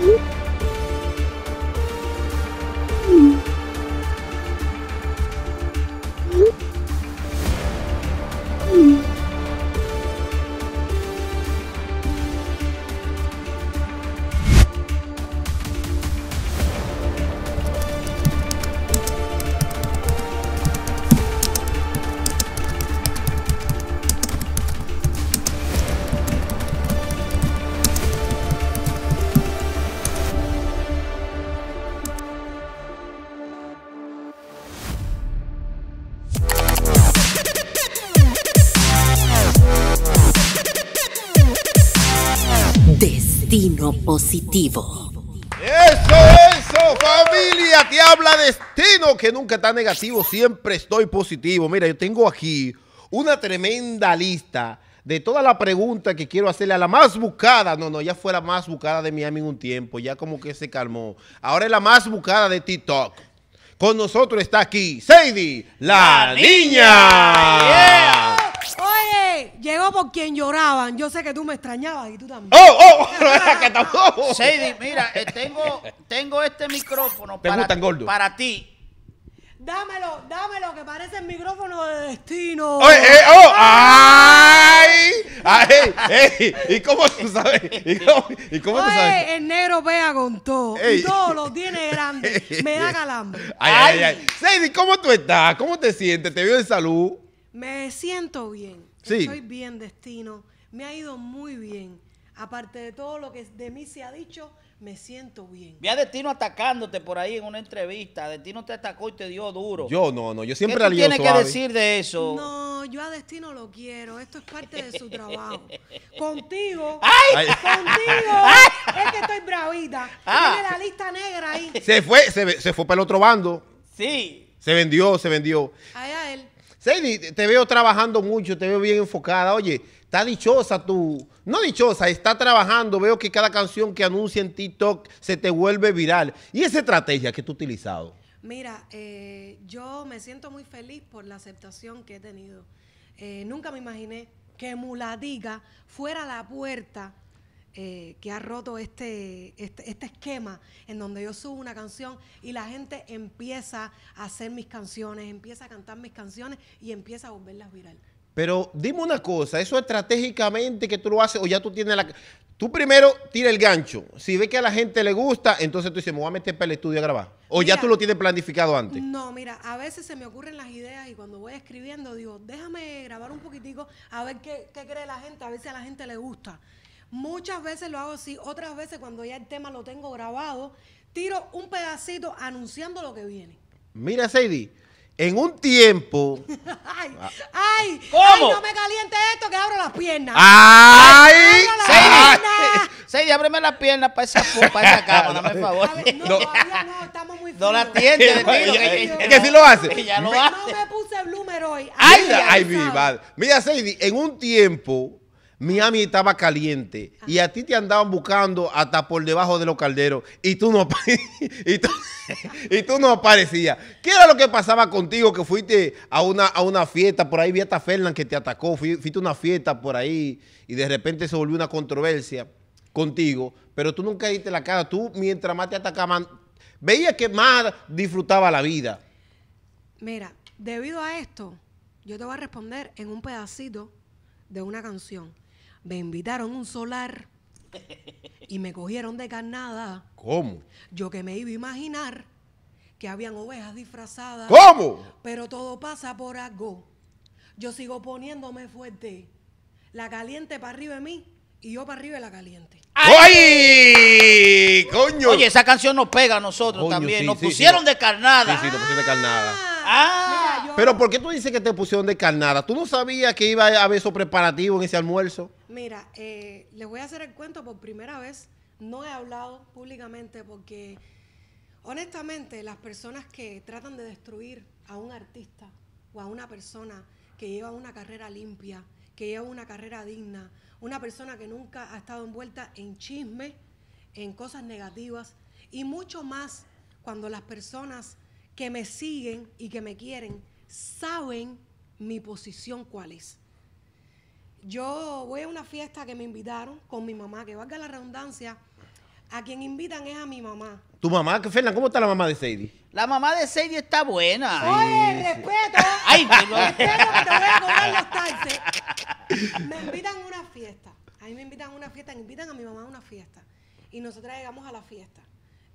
Bye. Positivo. Eso, eso, familia, te habla destino que nunca está negativo, siempre estoy positivo. Mira, yo tengo aquí una tremenda lista de toda la pregunta que quiero hacerle a la más buscada. No, no, ya fue la más buscada de Miami en un tiempo, ya como que se calmó. Ahora es la más buscada de TikTok. Con nosotros está aquí Sadie, la, niña. Oye llegó por quien lloraban. Yo sé que tú me extrañabas y tú también. ¡Oh, oh! Sadie, oh, mira, eh, tengo, tengo este micrófono para, gordo? para ti. Dámelo, dámelo, que parece el micrófono de destino. Oye, oh, eh, eh, oh, ¡Ay! ¡Ay! ey, ¿Y cómo tú sabes? ¿Y cómo, tú sabes? el negro ve con todo. Todo lo tiene grande. Me da calambre. Ay, ay, ¿cómo tú estás? ¿Cómo te sientes? ¿Te veo en salud? Me siento bien. Sí. Estoy bien, destino. Me ha ido muy bien. Aparte de todo lo que de mí se ha dicho, me siento bien. Vi a Destino atacándote por ahí en una entrevista. Destino te atacó y te dio duro. Yo no, no. Yo siempre ¿Qué tiene que decir de eso? No, yo a Destino lo quiero. Esto es parte de su trabajo. Contigo. ¡Ay! Contigo. Es que estoy bravita. Ah. Tiene la lista negra ahí. Se fue, se, se fue para el otro bando. Sí. Se vendió, se vendió. Ahí a él. Sadie, te veo trabajando mucho, te veo bien enfocada. Oye, está dichosa tú. No dichosa, está trabajando. Veo que cada canción que anuncia en TikTok se te vuelve viral. ¿Y esa estrategia que tú has utilizado? Mira, eh, yo me siento muy feliz por la aceptación que he tenido. Eh, nunca me imaginé que Muladiga fuera la puerta eh, que ha roto este, este, este, esquema en donde yo subo una canción y la gente empieza a hacer mis canciones, empieza a cantar mis canciones y empieza a volverlas viral. Pero dime una cosa, eso estratégicamente que tú lo haces o ya tú tienes la... Tú primero tira el gancho, si ves que a la gente le gusta, entonces tú dices, me voy a meter para el estudio a grabar. O ya tú lo tienes planificado antes. No, mira, a veces se me ocurren las ideas y cuando voy escribiendo digo, déjame grabar un poquitico a ver qué, qué cree la gente, a ver si a la gente le gusta. Muchas veces lo hago así, otras veces cuando ya el tema lo tengo grabado, tiro un pedacito anunciando lo que viene. Mira, Sadie, en un tiempo. Ah. ¡Ay! ¡Ay! ¿Cómo? no me caliente esto que abro las piernas! ¡Ay! ay abro las ábreme las piernas para esa, para cámara, dame favor. no, todavía no, estamos muy No la tiende, Es que sí lo hace. Ella lo hace. No me puse bloomer hoy. ¡Ay! ¡Ay, mi madre! Mira, Sadie, en un tiempo Miami estaba caliente y a ti te andaban buscando hasta por debajo de los calderos y tú no, y tú, no aparecías. ¿Qué era lo que pasaba contigo que fuiste a una, a una fiesta? Por ahí vi a Fernan que te atacó, fuiste a una fiesta por ahí y de repente se volvió una controversia contigo, pero tú nunca diste la cara. Tú, mientras más te atacaban, veías que más disfrutaba la vida. Mira, debido a esto, yo te voy a responder en un pedacito de una canción me invitaron un solar y me cogieron de carnada. ¿Cómo? Yo que me iba a imaginar que habían ovejas disfrazadas. ¿Cómo? Pero todo pasa por algo. Yo sigo poniéndome fuerte. La caliente para arriba de mí y yo para arriba de la caliente. ¡Ay! ¡Coño! Oye, esa canción nos pega a nosotros también. nos pusieron de carnada. Sí, sí, nos pusieron de carnada. Ah. Pero ¿por qué tú dices que te pusieron de carnada? ¿Tú no sabías que iba a haber eso preparativo en ese almuerzo? Mira, eh, les voy a hacer el cuento por primera vez. No he hablado públicamente porque, honestamente, las personas que tratan de destruir a un artista o a una persona que lleva una carrera limpia, que lleva una carrera digna, una persona que nunca ha estado envuelta en chisme, en cosas negativas y mucho más cuando las personas que me siguen y que me quieren saben mi posición cuál es. Yo voy a una fiesta que me invitaron con mi mamá, que valga la redundancia, a quien invitan es a mi mamá. ¿Tu mamá, Fernanda, cómo está la mamá de Sadie? La mamá de Sadie está buena. Oye, respeto. Ay, Respeto te voy a Me invitan a una fiesta. A mí me invitan a una fiesta, me invitan a mi mamá a una fiesta. Y nosotras llegamos a la fiesta.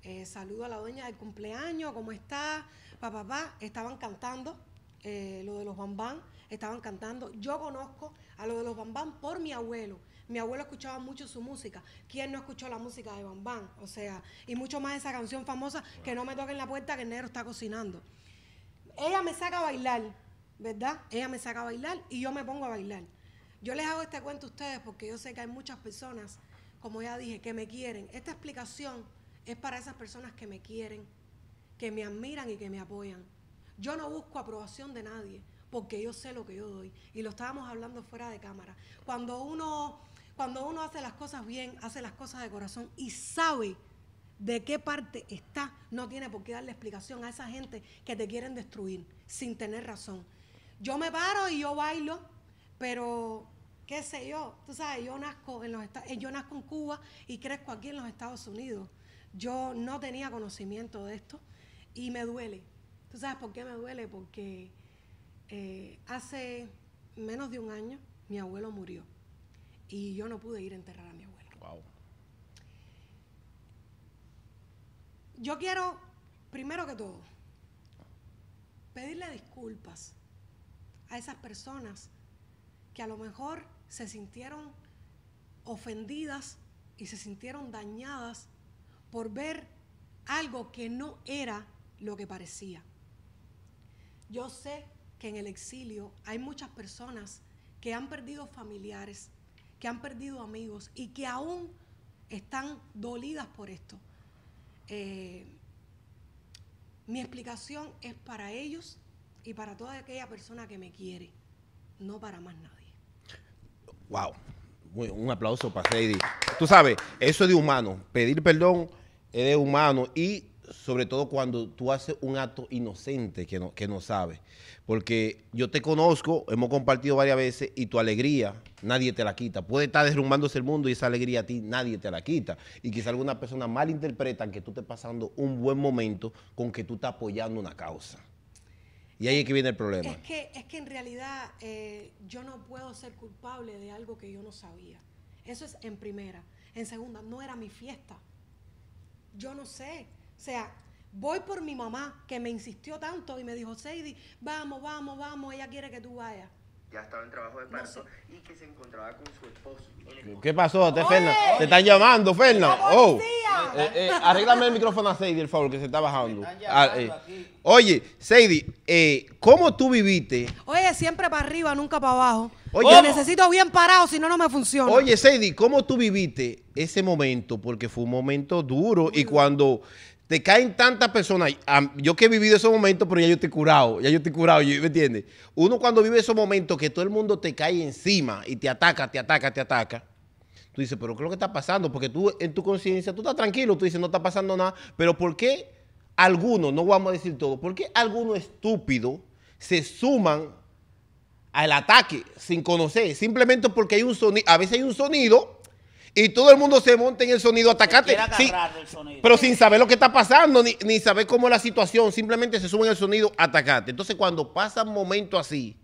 Eh, saludo a la dueña del cumpleaños, ¿cómo está? Papá, papá, estaban cantando eh, lo de los bambán, estaban cantando. Yo conozco a lo de los bambán por mi abuelo. Mi abuelo escuchaba mucho su música. ¿Quién no escuchó la música de Bambán? O sea, y mucho más esa canción famosa que no me toquen la puerta que el negro está cocinando. Ella me saca a bailar, ¿verdad? Ella me saca a bailar y yo me pongo a bailar. Yo les hago este cuento a ustedes porque yo sé que hay muchas personas, como ya dije, que me quieren. Esta explicación es para esas personas que me quieren, que me admiran y que me apoyan. Yo no busco aprobación de nadie porque yo sé lo que yo doy. Y lo estábamos hablando fuera de cámara. Cuando uno, cuando uno hace las cosas bien, hace las cosas de corazón y sabe de qué parte está, no tiene por qué darle explicación a esa gente que te quieren destruir sin tener razón. Yo me paro y yo bailo, pero qué sé yo, tú sabes, yo nazco en, eh, yo nazco en Cuba y crezco aquí en los Estados Unidos. Yo no tenía conocimiento de esto y me duele. ¿Tú sabes por qué me duele? Porque eh, hace menos de un año mi abuelo murió y yo no pude ir a enterrar a mi abuelo. Wow. Yo quiero, primero que todo, pedirle disculpas a esas personas que a lo mejor se sintieron ofendidas y se sintieron dañadas por ver algo que no era lo que parecía. Yo sé que en el exilio hay muchas personas que han perdido familiares, que han perdido amigos y que aún están dolidas por esto. Eh, mi explicación es para ellos y para toda aquella persona que me quiere, no para más nadie. Wow. un aplauso para Sadie. Tú sabes, eso es de humano, pedir perdón eres humano y sobre todo cuando tú haces un acto inocente que no, que no sabes. Porque yo te conozco, hemos compartido varias veces y tu alegría nadie te la quita. Puede estar derrumbándose el mundo y esa alegría a ti nadie te la quita. Y quizá algunas personas malinterpretan que tú estés pasando un buen momento con que tú estás apoyando una causa. Y ahí es que viene el problema. Es que, es que en realidad eh, yo no puedo ser culpable de algo que yo no sabía. Eso es en primera. En segunda, no era mi fiesta. Yo no sé. O sea, voy por mi mamá que me insistió tanto y me dijo, Sadie, vamos, vamos, vamos, ella quiere que tú vayas ya estaba en trabajo de parto y que se encontraba con su esposo. ¿Qué pasó, te, Te están llamando, Fernan. Oh. Eh, eh, eh, arréglame el micrófono a Seidy, por favor, que se está bajando. Ah, Oye, Sadie, ¿cómo tú viviste? Oye, siempre para arriba, nunca para abajo. Oye, necesito bien parado, si no, no me funciona. Oye, Seidy, ¿cómo tú viviste ese momento? Porque fue un momento duro y cuando te caen tantas personas. Yo que he vivido esos momentos, pero ya yo estoy curado, ya yo estoy curado, ¿me entiendes? Uno cuando vive esos momentos que todo el mundo te cae encima y te ataca, te ataca, te ataca. Tú dices, pero ¿qué es lo que está pasando? Porque tú en tu conciencia, tú estás tranquilo, tú dices, no está pasando nada. Pero ¿por qué algunos, no vamos a decir todo, por qué algunos estúpidos se suman al ataque sin conocer? Simplemente porque hay un sonido, a veces hay un sonido y todo el mundo se monta en el sonido atacate. Sí, Pero sin saber lo que está pasando, ni, saber cómo es la situación. Simplemente se suben el sonido atacate. Entonces, cuando pasa un momento así,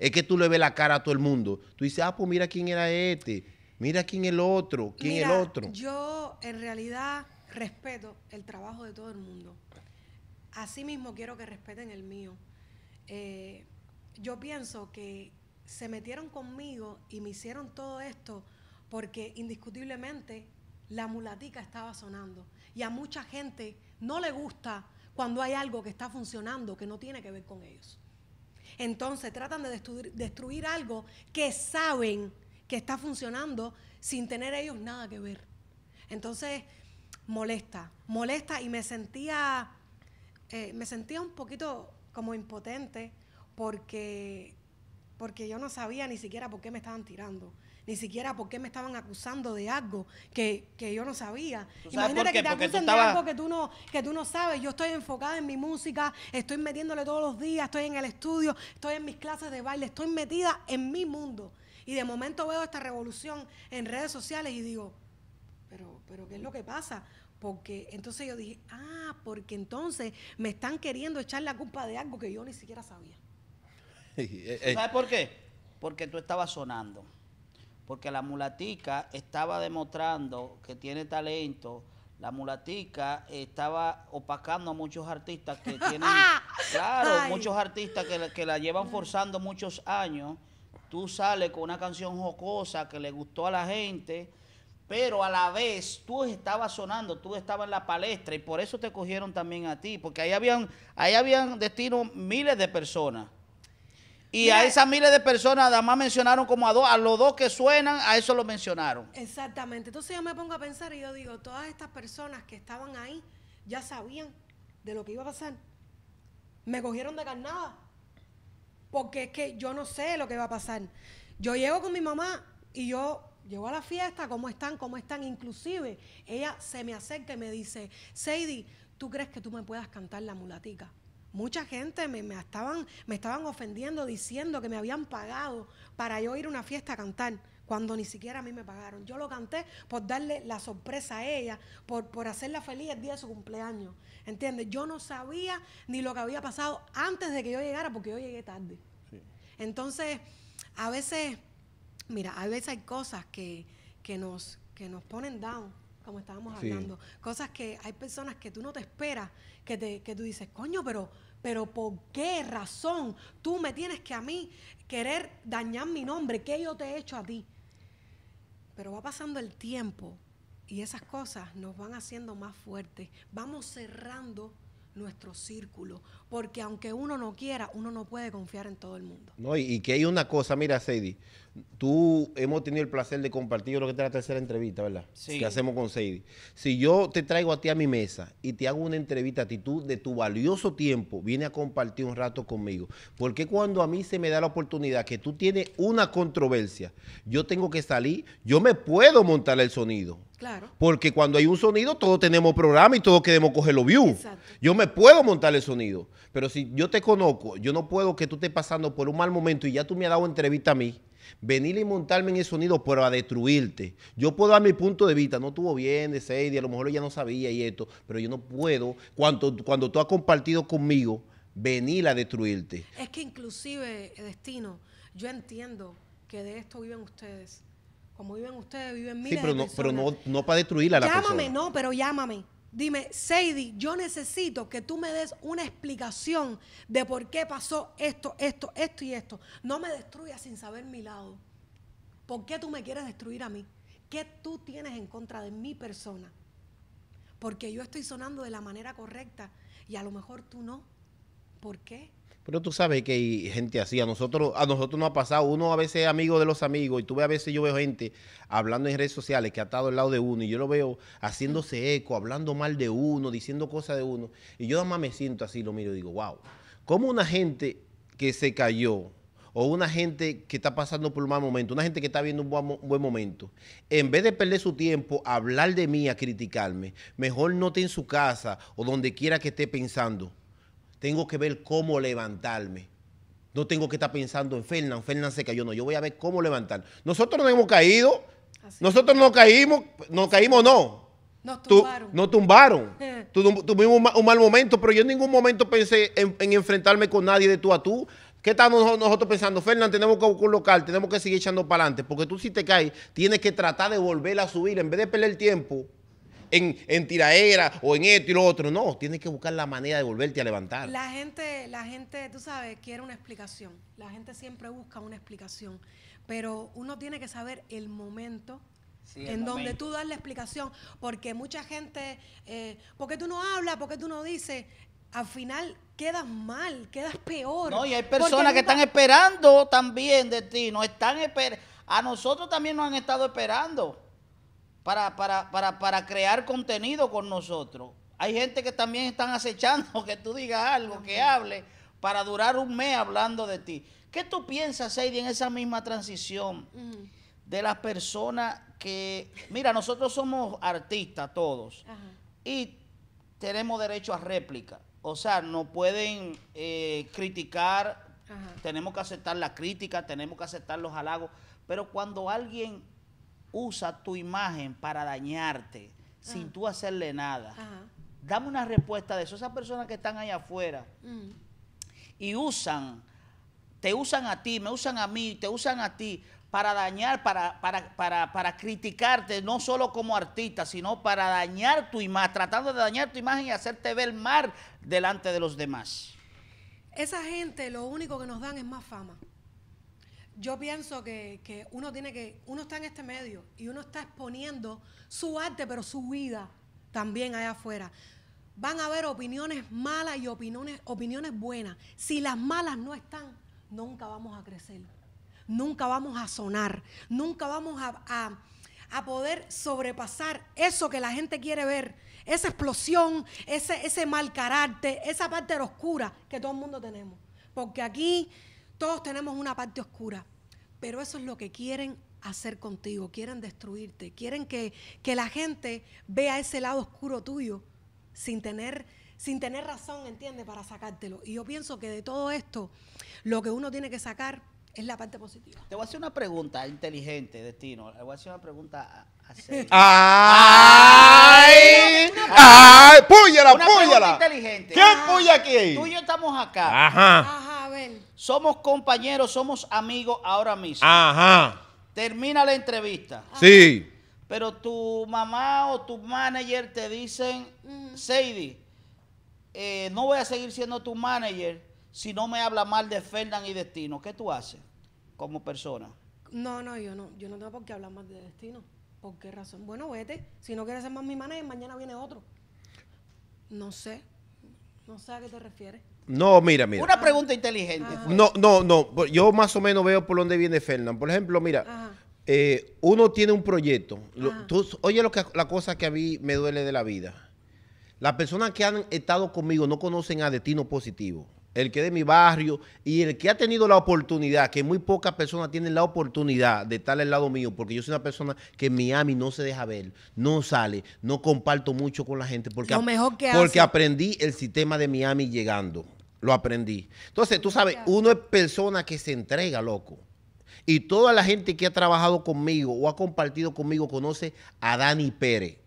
es que tú le ves la cara a todo el mundo. Tú dices, ah, pues mira quién era este. Mira quién el otro. ¿Quién el otro? Yo, en realidad, respeto el trabajo de todo el mundo. Así mismo quiero que respeten el mío. Eh, yo pienso que se metieron conmigo y me hicieron todo esto porque indiscutiblemente la mulatica estaba sonando y a mucha gente no le gusta cuando hay algo que está funcionando que no tiene que ver con ellos. Entonces tratan de destruir, algo que saben que está funcionando sin tener ellos nada que ver. Entonces, molesta, molesta y me sentía, eh, un poquito como impotente porque yo no sabía ni siquiera por qué me estaban tirando ni siquiera por qué me estaban acusando de algo que, yo no sabía. Imagínate que te acusen de algo que tú, no, que tú no sabes. Yo estoy enfocada en mi música, estoy metiéndole todos los días, estoy en el estudio, estoy en mis clases de baile, estoy metida en mi mundo. Y de momento veo esta revolución en redes sociales y digo, pero, pero ¿qué es lo que pasa? Porque entonces yo dije, ah, porque entonces me están queriendo echar la culpa de algo que yo ni siquiera sabía. ¿Sabes por qué? Porque tú estabas sonando porque la mulatica estaba demostrando que tiene talento. La mulatica estaba opacando a muchos artistas que tienen, claro, muchos artistas que la, llevan forzando muchos años. Tú sales con una canción jocosa que le gustó a la gente, pero a la vez tú estabas sonando, tú estabas en la palestra y por eso te cogieron también a ti, porque ahí habían, ahí habían destino miles de personas y a esas miles de personas, además mencionaron como a dos, a los dos que suenan, a eso lo mencionaron. Exactamente. Entonces yo me pongo a pensar y yo digo, todas estas personas que estaban ahí ya sabían de lo que iba a pasar. Me cogieron de carnada. Porque es que yo no sé lo que va a pasar. Yo llego con mi mamá y yo llego a la fiesta, ¿cómo están? ¿Cómo están? Inclusive, ella se me acerca y me dice, Sadie, ¿tú crees que tú me puedas cantar la mulatica? Mucha gente me, estaban, me estaban ofendiendo diciendo que me habían pagado para yo ir a una fiesta a cantar cuando ni siquiera a mí me pagaron. Yo lo canté por darle la sorpresa a ella, por, por hacerla feliz el día de su cumpleaños. ¿Entiendes? Yo no sabía ni lo que había pasado antes de que yo llegara, porque yo llegué tarde. Entonces, a veces, mira, a veces hay cosas que, nos, que nos ponen down, como estábamos hablando. Cosas que hay personas que tú no te esperas, que, te, que tú dices, coño, pero pero ¿por qué razón tú me tienes que a mí querer dañar mi nombre? ¿Qué yo te he hecho a ti? Pero va pasando el tiempo y esas cosas nos van haciendo más fuertes. Vamos cerrando nuestro círculo, porque aunque uno no quiera, uno no puede confiar en todo el mundo. No, y, que hay una cosa, mira, Seidy, tú hemos tenido el placer de compartir, yo creo que esta es la tercera entrevista, ¿verdad? Sí. Que hacemos con Seidy. Si yo te traigo a ti a mi mesa y te hago una entrevista a ti, tú de tu valioso tiempo viene a compartir un rato conmigo. Porque cuando a mí se me da la oportunidad que tú tienes una controversia, yo tengo que salir, yo me puedo montar el sonido. Claro. Porque cuando hay un sonido, todos tenemos programa y todos queremos coger los views. Exacto. Yo me puedo montar el sonido. Pero si yo te conozco, yo no puedo que tú estés pasando por un mal momento y ya tú me has dado entrevista a mí. Venir y montarme en ese sonido, pero a destruirte. Yo puedo dar mi punto de vista, no estuvo bien de Sadie, a lo mejor ya no sabía y esto, pero yo no puedo, cuando, cuando tú has compartido conmigo, venir a destruirte. Es que inclusive, Destino, yo entiendo que de esto viven ustedes. Como viven ustedes, viven miles sí, pero no, pero no, para destruir a la persona. Llámame, no, pero llámame Dime, Sadie, yo necesito que tú me des una explicación de por qué pasó esto, esto, esto y esto. No me destruyas sin saber mi lado. ¿Por qué tú me quieres destruir a mí? ¿Qué tú tienes en contra de mi persona? Porque yo estoy sonando de la manera correcta y a lo mejor tú no. ¿Por qué? Pero tú sabes que hay gente así, a nosotros, a nosotros nos ha pasado, uno a veces es amigo de los amigos, y tú ves, a veces yo veo gente hablando en redes sociales que ha estado al lado de uno, y yo lo veo haciéndose eco, hablando mal de uno, diciendo cosas de uno, y yo nada más me siento así, lo miro y digo, wow, como una gente que se cayó, o una gente que está pasando por un mal momento, una gente que está viendo un buen, un buen, momento, en vez de perder su tiempo a hablar de mí, a criticarme, mejor no esté en su casa o donde quiera que esté pensando tengo que ver cómo levantarme. No tengo que estar pensando en Fernán, Fernán se cayó, no, yo voy a ver cómo levantar. Nosotros no hemos caído, nosotros no caímos, no caímos no. Nos tumbaron. nos tumbaron. tuvimos un mal, momento, pero yo en ningún momento pensé en, enfrentarme con nadie de tú a tú. ¿Qué estamos nosotros pensando? Fernán, tenemos que buscar local, tenemos que seguir echando para adelante, porque tú si te caes, tienes que tratar de volver a subir. En vez de perder tiempo, en, en tiraera o en esto y lo otro. No, tienes que buscar la manera de volverte a levantar. La gente, la gente, tú sabes, quiere una explicación. La gente siempre busca una explicación. Pero uno tiene que saber el momento en donde tú das la explicación, porque mucha gente, eh, Porque tú no hablas? porque tú no dices? Al final quedas mal, quedas peor. No, y hay personas que están esperando también de ti, no están A nosotros también nos han estado esperando para, para, para, para crear contenido con nosotros. Hay gente que también están acechando que tú digas algo, que hable, para durar un mes hablando de ti. ¿Qué tú piensas, Sadie, en esa misma transición de las personas que, mira, nosotros somos artistas todos y tenemos derecho a réplica. O sea, no pueden eh, criticar, tenemos que aceptar la crítica, tenemos que aceptar los halagos, pero cuando alguien usa tu imagen para dañarte sin ah. tú hacerle nada. Dame una respuesta de eso. Esas personas que están allá afuera mm. y usan, te usan a ti, me usan a mí, te usan a ti para dañar, para, para, para criticarte, no solo como artista, sino para dañar tu imagen, tratando de dañar tu imagen y hacerte ver mal delante de los demás. Esa gente lo único que nos dan es más fama yo pienso que, uno tiene que, uno está en este medio y uno está exponiendo su arte, pero su vida también allá afuera. Van a haber opiniones malas y opiniones, opiniones buenas. Si las malas no están, nunca vamos a crecer, nunca vamos a sonar, nunca vamos a, a poder sobrepasar eso que la gente quiere ver, esa explosión, ese, ese mal carácter, esa parte oscura que todo el mundo tenemos. Porque aquí todos tenemos una parte oscura, pero eso es lo que quieren hacer contigo, quieren destruirte, quieren que, que la gente vea ese lado oscuro tuyo sin tener, sin tener razón, ¿entiendes? Para sacártelo. Y yo pienso que de todo esto, lo que uno tiene que sacar es la parte positiva. Te voy a hacer una pregunta inteligente, Destino. Te voy a hacer una pregunta así. ¡Ay! ¡Ay! ¡Púyala, una púyala! inteligente. ¿Quién puya aquí? Tú y yo estamos acá. Ajá. Somos compañeros, somos amigos ahora mismo. Ajá. Termina la entrevista. Sí. Pero tu mamá o tu manager te dicen, mm. Sadie, eh, no voy a seguir siendo tu manager si no me habla mal de Fernán y Destino. ¿Qué tú haces como persona? No, no, yo no. Yo no tengo por qué hablar mal de Destino. ¿Por qué razón? Bueno, vete. Si no quieres ser más mi manager, mañana viene otro. No sé. No sé a qué te refieres. No, mira, mira. Una pregunta inteligente. Pues. No, no, no. Pues, yo más o menos veo por dónde viene Fernán. Por ejemplo, mira, eh, uno tiene un proyecto. oye, lo que, la cosa que a mí me duele de la vida. Las personas que han estado conmigo no conocen a Destino Positivo. El que de mi barrio y el que ha tenido la oportunidad, que muy pocas personas tienen la oportunidad de estar al lado mío, porque yo soy una persona que en Miami no se deja ver, no sale, no comparto mucho con la gente, porque, mejor que porque aprendí el sistema de Miami llegando lo aprendí. Entonces, tú sabes, uno es persona que se entrega, loco. Y toda la gente que ha trabajado conmigo o ha compartido conmigo conoce a Dani Pérez.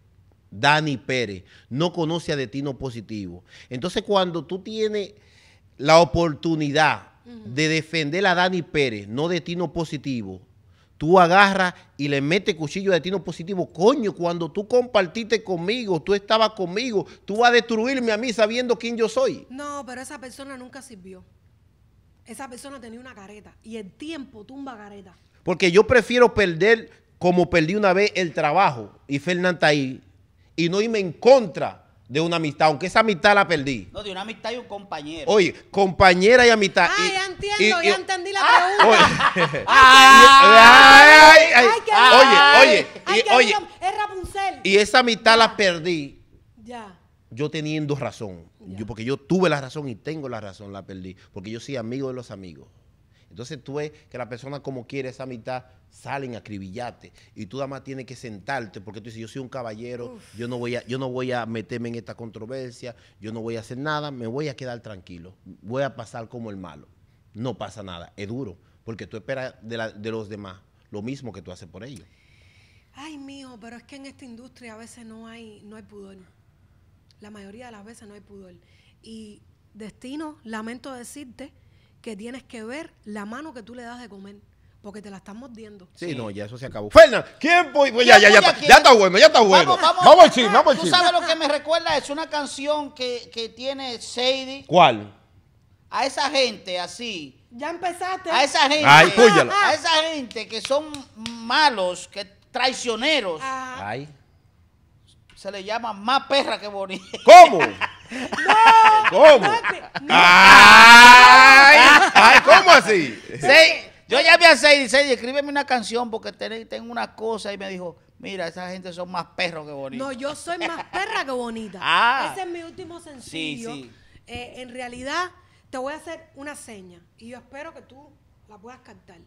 Dani Pérez no conoce a Destino Positivo. Entonces, cuando tú tienes la oportunidad de defender a Dani Pérez, no Destino Positivo, tú agarras y le metes cuchillo de tino positivo. Coño, cuando tú compartiste conmigo, tú estabas conmigo, tú vas a destruirme a mí sabiendo quién yo soy. No, pero esa persona nunca sirvió. Esa persona tenía una careta y el tiempo tumba careta. Porque yo prefiero perder como perdí una vez el trabajo y Fernanda ahí y no irme en contra de una amistad, aunque esa amistad la perdí. No, de una amistad y un compañero. Oye, compañera y amistad. Ay, ya entiendo, ya entendí la pregunta. Oye, oye, oye. Es Rapunzel. Y esa amistad la perdí. Ya yo teniendo razón, yo, porque yo tuve la razón y tengo la razón, la perdí, porque yo soy amigo de los amigos. Entonces tú ves que la persona como quiere esa mitad salen a acribillarte y tú además tienes que sentarte porque tú dices, yo soy un caballero, yo no, voy a, yo no voy a meterme en esta controversia, yo no voy a hacer nada, me voy a quedar tranquilo, voy a pasar como el malo. No pasa nada, es duro, porque tú esperas de, los demás lo mismo que tú haces por ellos. Ay, mío pero es que en esta industria a veces no hay, no hay pudor. La mayoría de las veces no hay pudor. Y destino, lamento decirte, que tienes que ver la mano que tú le das de comer. Porque te la están mordiendo. Sí, no, ya eso se acabó. Fernan, ¿quién voy? Pues ya, ya, ya, ya, pues, está bueno, ya está bueno. Vamos, vamos, vamos al chisme, vamos al chisme. Tú sabes lo que me recuerda, es una canción que, que tiene Sadie. ¿Cuál? A esa gente así. Ya empezaste. A esa gente. Ay, a esa gente que son malos, que traicioneros. Ay. Se le llama más perra que bonita. ¿Cómo? No, ¿Cómo? Ay, ¿cómo así? yo ya vi a Seidy, dice, escríbeme una canción porque tengo una cosa y me dijo, mira, esa gente son más perros que bonitas, No, yo soy más perra que bonita. Ah. Ese es mi último sencillo. Eh, en realidad, te voy a hacer una seña y yo espero que tú la puedas cantar.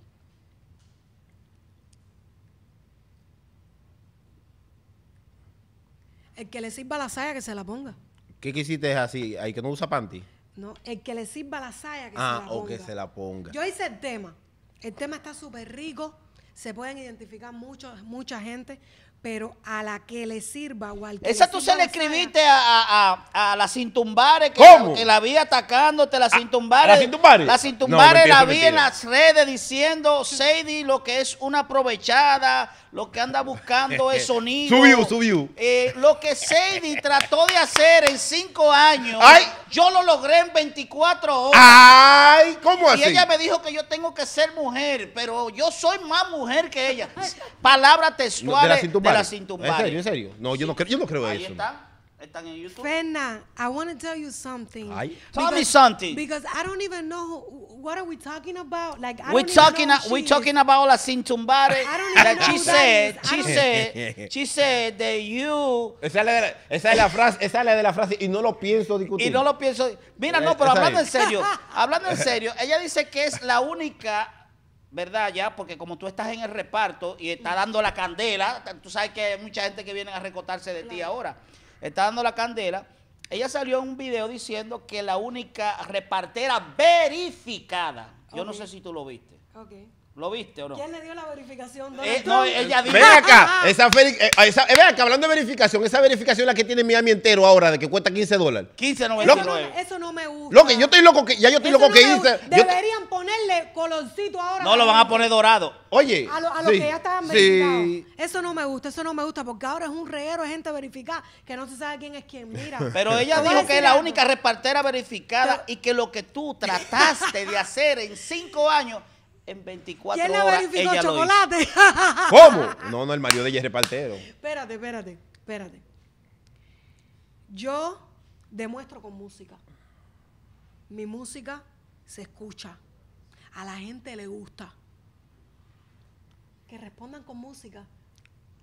El que le sirva la saya que se la ponga. ¿Qué quisiste así? ¿Hay que no usa panty? No, el que le sirva la saya que ah, se la ponga. Ah, o que se la ponga. Yo hice el tema. El tema está súper rico. Se pueden identificar mucha gente. Pero a la que le sirva o al que Esa tú se le escribiste a, a, a, la Sintumbares que, que la vi atacándote, ah, la Sintumbares. ¿La tumbares. La sin la vi en las redes diciendo, Sadie, lo que es una aprovechada, lo que anda buscando es sonido. Subiu, subiu. Eh, lo que Sadie trató de hacer en cinco años, yo lo logré en 24 horas. Ay, ¿cómo así? Y ella me dijo que yo tengo que ser mujer, pero yo soy más mujer que ella. Palabras textuales no, de la cintumbal. ¿En serio? ¿En serio? No, yo no creo, yo no creo Ahí eso. Está. están en YouTube. Fena, I want to tell you something. tell me something. Because I don't even know what are we talking about? Like I we're talking a, we're talking about la cintumbare know. she said. she said she said that you. Esa es la, esa es la frase esa es la frase y no lo pienso discutir. Y no lo pienso. Mira no pero hablando en serio hablando en serio ella dice que es la única ¿verdad? Ya, porque como tú estás en el reparto y está dando la candela, tú sabes que hay mucha gente que viene a recotarse de ti ahora, está dando la candela. Ella salió en un video diciendo que la única repartera verificada, yo no sé si tú lo viste. ¿Lo viste o no? ¿Quién le dio la verificación? Eh, no, ella dijo. Ven acá, ah, ah. esa, eh, ah, esa eh, acá, hablando de verificación, esa verificación es la que tiene Miami entero ahora, de que cuesta 15 dólares. 15 no, Eso no me gusta. Lo que yo estoy loco que, ya yo estoy loco que hice. Deberían ponerle colorcito ahora. No, lo van a poner dorado. Oye. A lo, que ya estaban verificados. Eso no me gusta, eso no me gusta, porque ahora es un reguero de gente verificada que no se sabe quién es quién. Mira. Pero ella dijo que es la única repartera verificada y que lo que tú trataste de hacer en cinco años en 24 horas. ¿Quién le chocolate? ¿Cómo? No, no, el marido de ella es repartero. Espérate, espérate, espérate. Yo demuestro con música. Mi música se escucha. A la gente le gusta. Que respondan con música.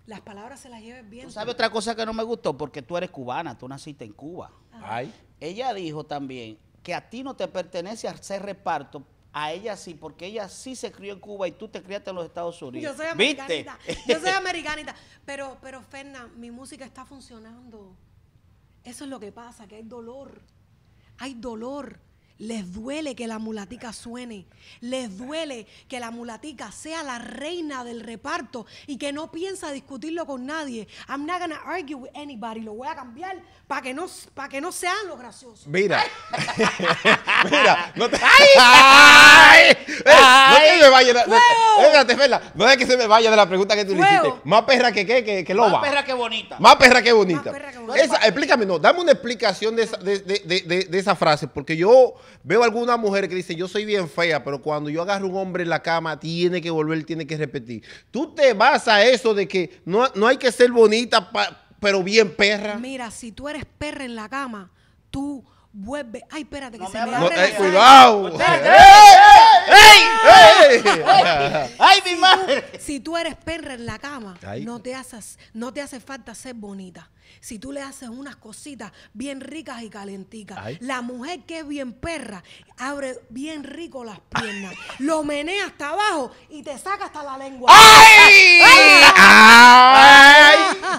Las palabras se las lleven bien. ¿Tú sabes otra cosa que no me gustó? Porque tú eres cubana, tú naciste en Cuba. Ah. Ay. Ella dijo también que a ti no te pertenece hacer reparto a ella sí, porque ella sí se crió en Cuba y tú te criaste en los Estados Unidos. Yo soy americanita. Yo soy americanita. Pero, pero Ferna, mi música está funcionando. Eso es lo que pasa, que hay dolor. Hay dolor. Les duele que la mulatica suene. Les duele que la mulatica sea la reina del reparto y que no piensa discutirlo con nadie. I'm not gonna argue with anybody. Lo voy a cambiar para que, no, que no sean los graciosos. Mira. Mira. No te... ¡Ay! ¡Ay! No te me vayas. Espérate, No es que se me vaya de la pregunta que tú le hiciste. Más perra que qué, que, loba. Más perra que bonita. Más perra que bonita. Esa, explícame, no. Dame una explicación de esa, de, de, de esa frase porque yo Veo alguna mujer que dice, yo soy bien fea, pero cuando yo agarro un hombre en la cama, tiene que volver, tiene que repetir. Tú te vas a eso de que no, hay que ser bonita, pero bien perra. Mira, si tú eres perra en la cama, tú vuelves... Ay, espérate, que se me, me no, eh, cuidado. ¡Ey! ¡Ay, mi madre! Si tú eres perra en la cama, no te haces, no te hace falta ser bonita si tú le haces unas cositas bien ricas y calenticas. La mujer que es bien perra, abre bien rico las piernas, lo menea hasta abajo y te saca hasta la lengua. ¡Ay!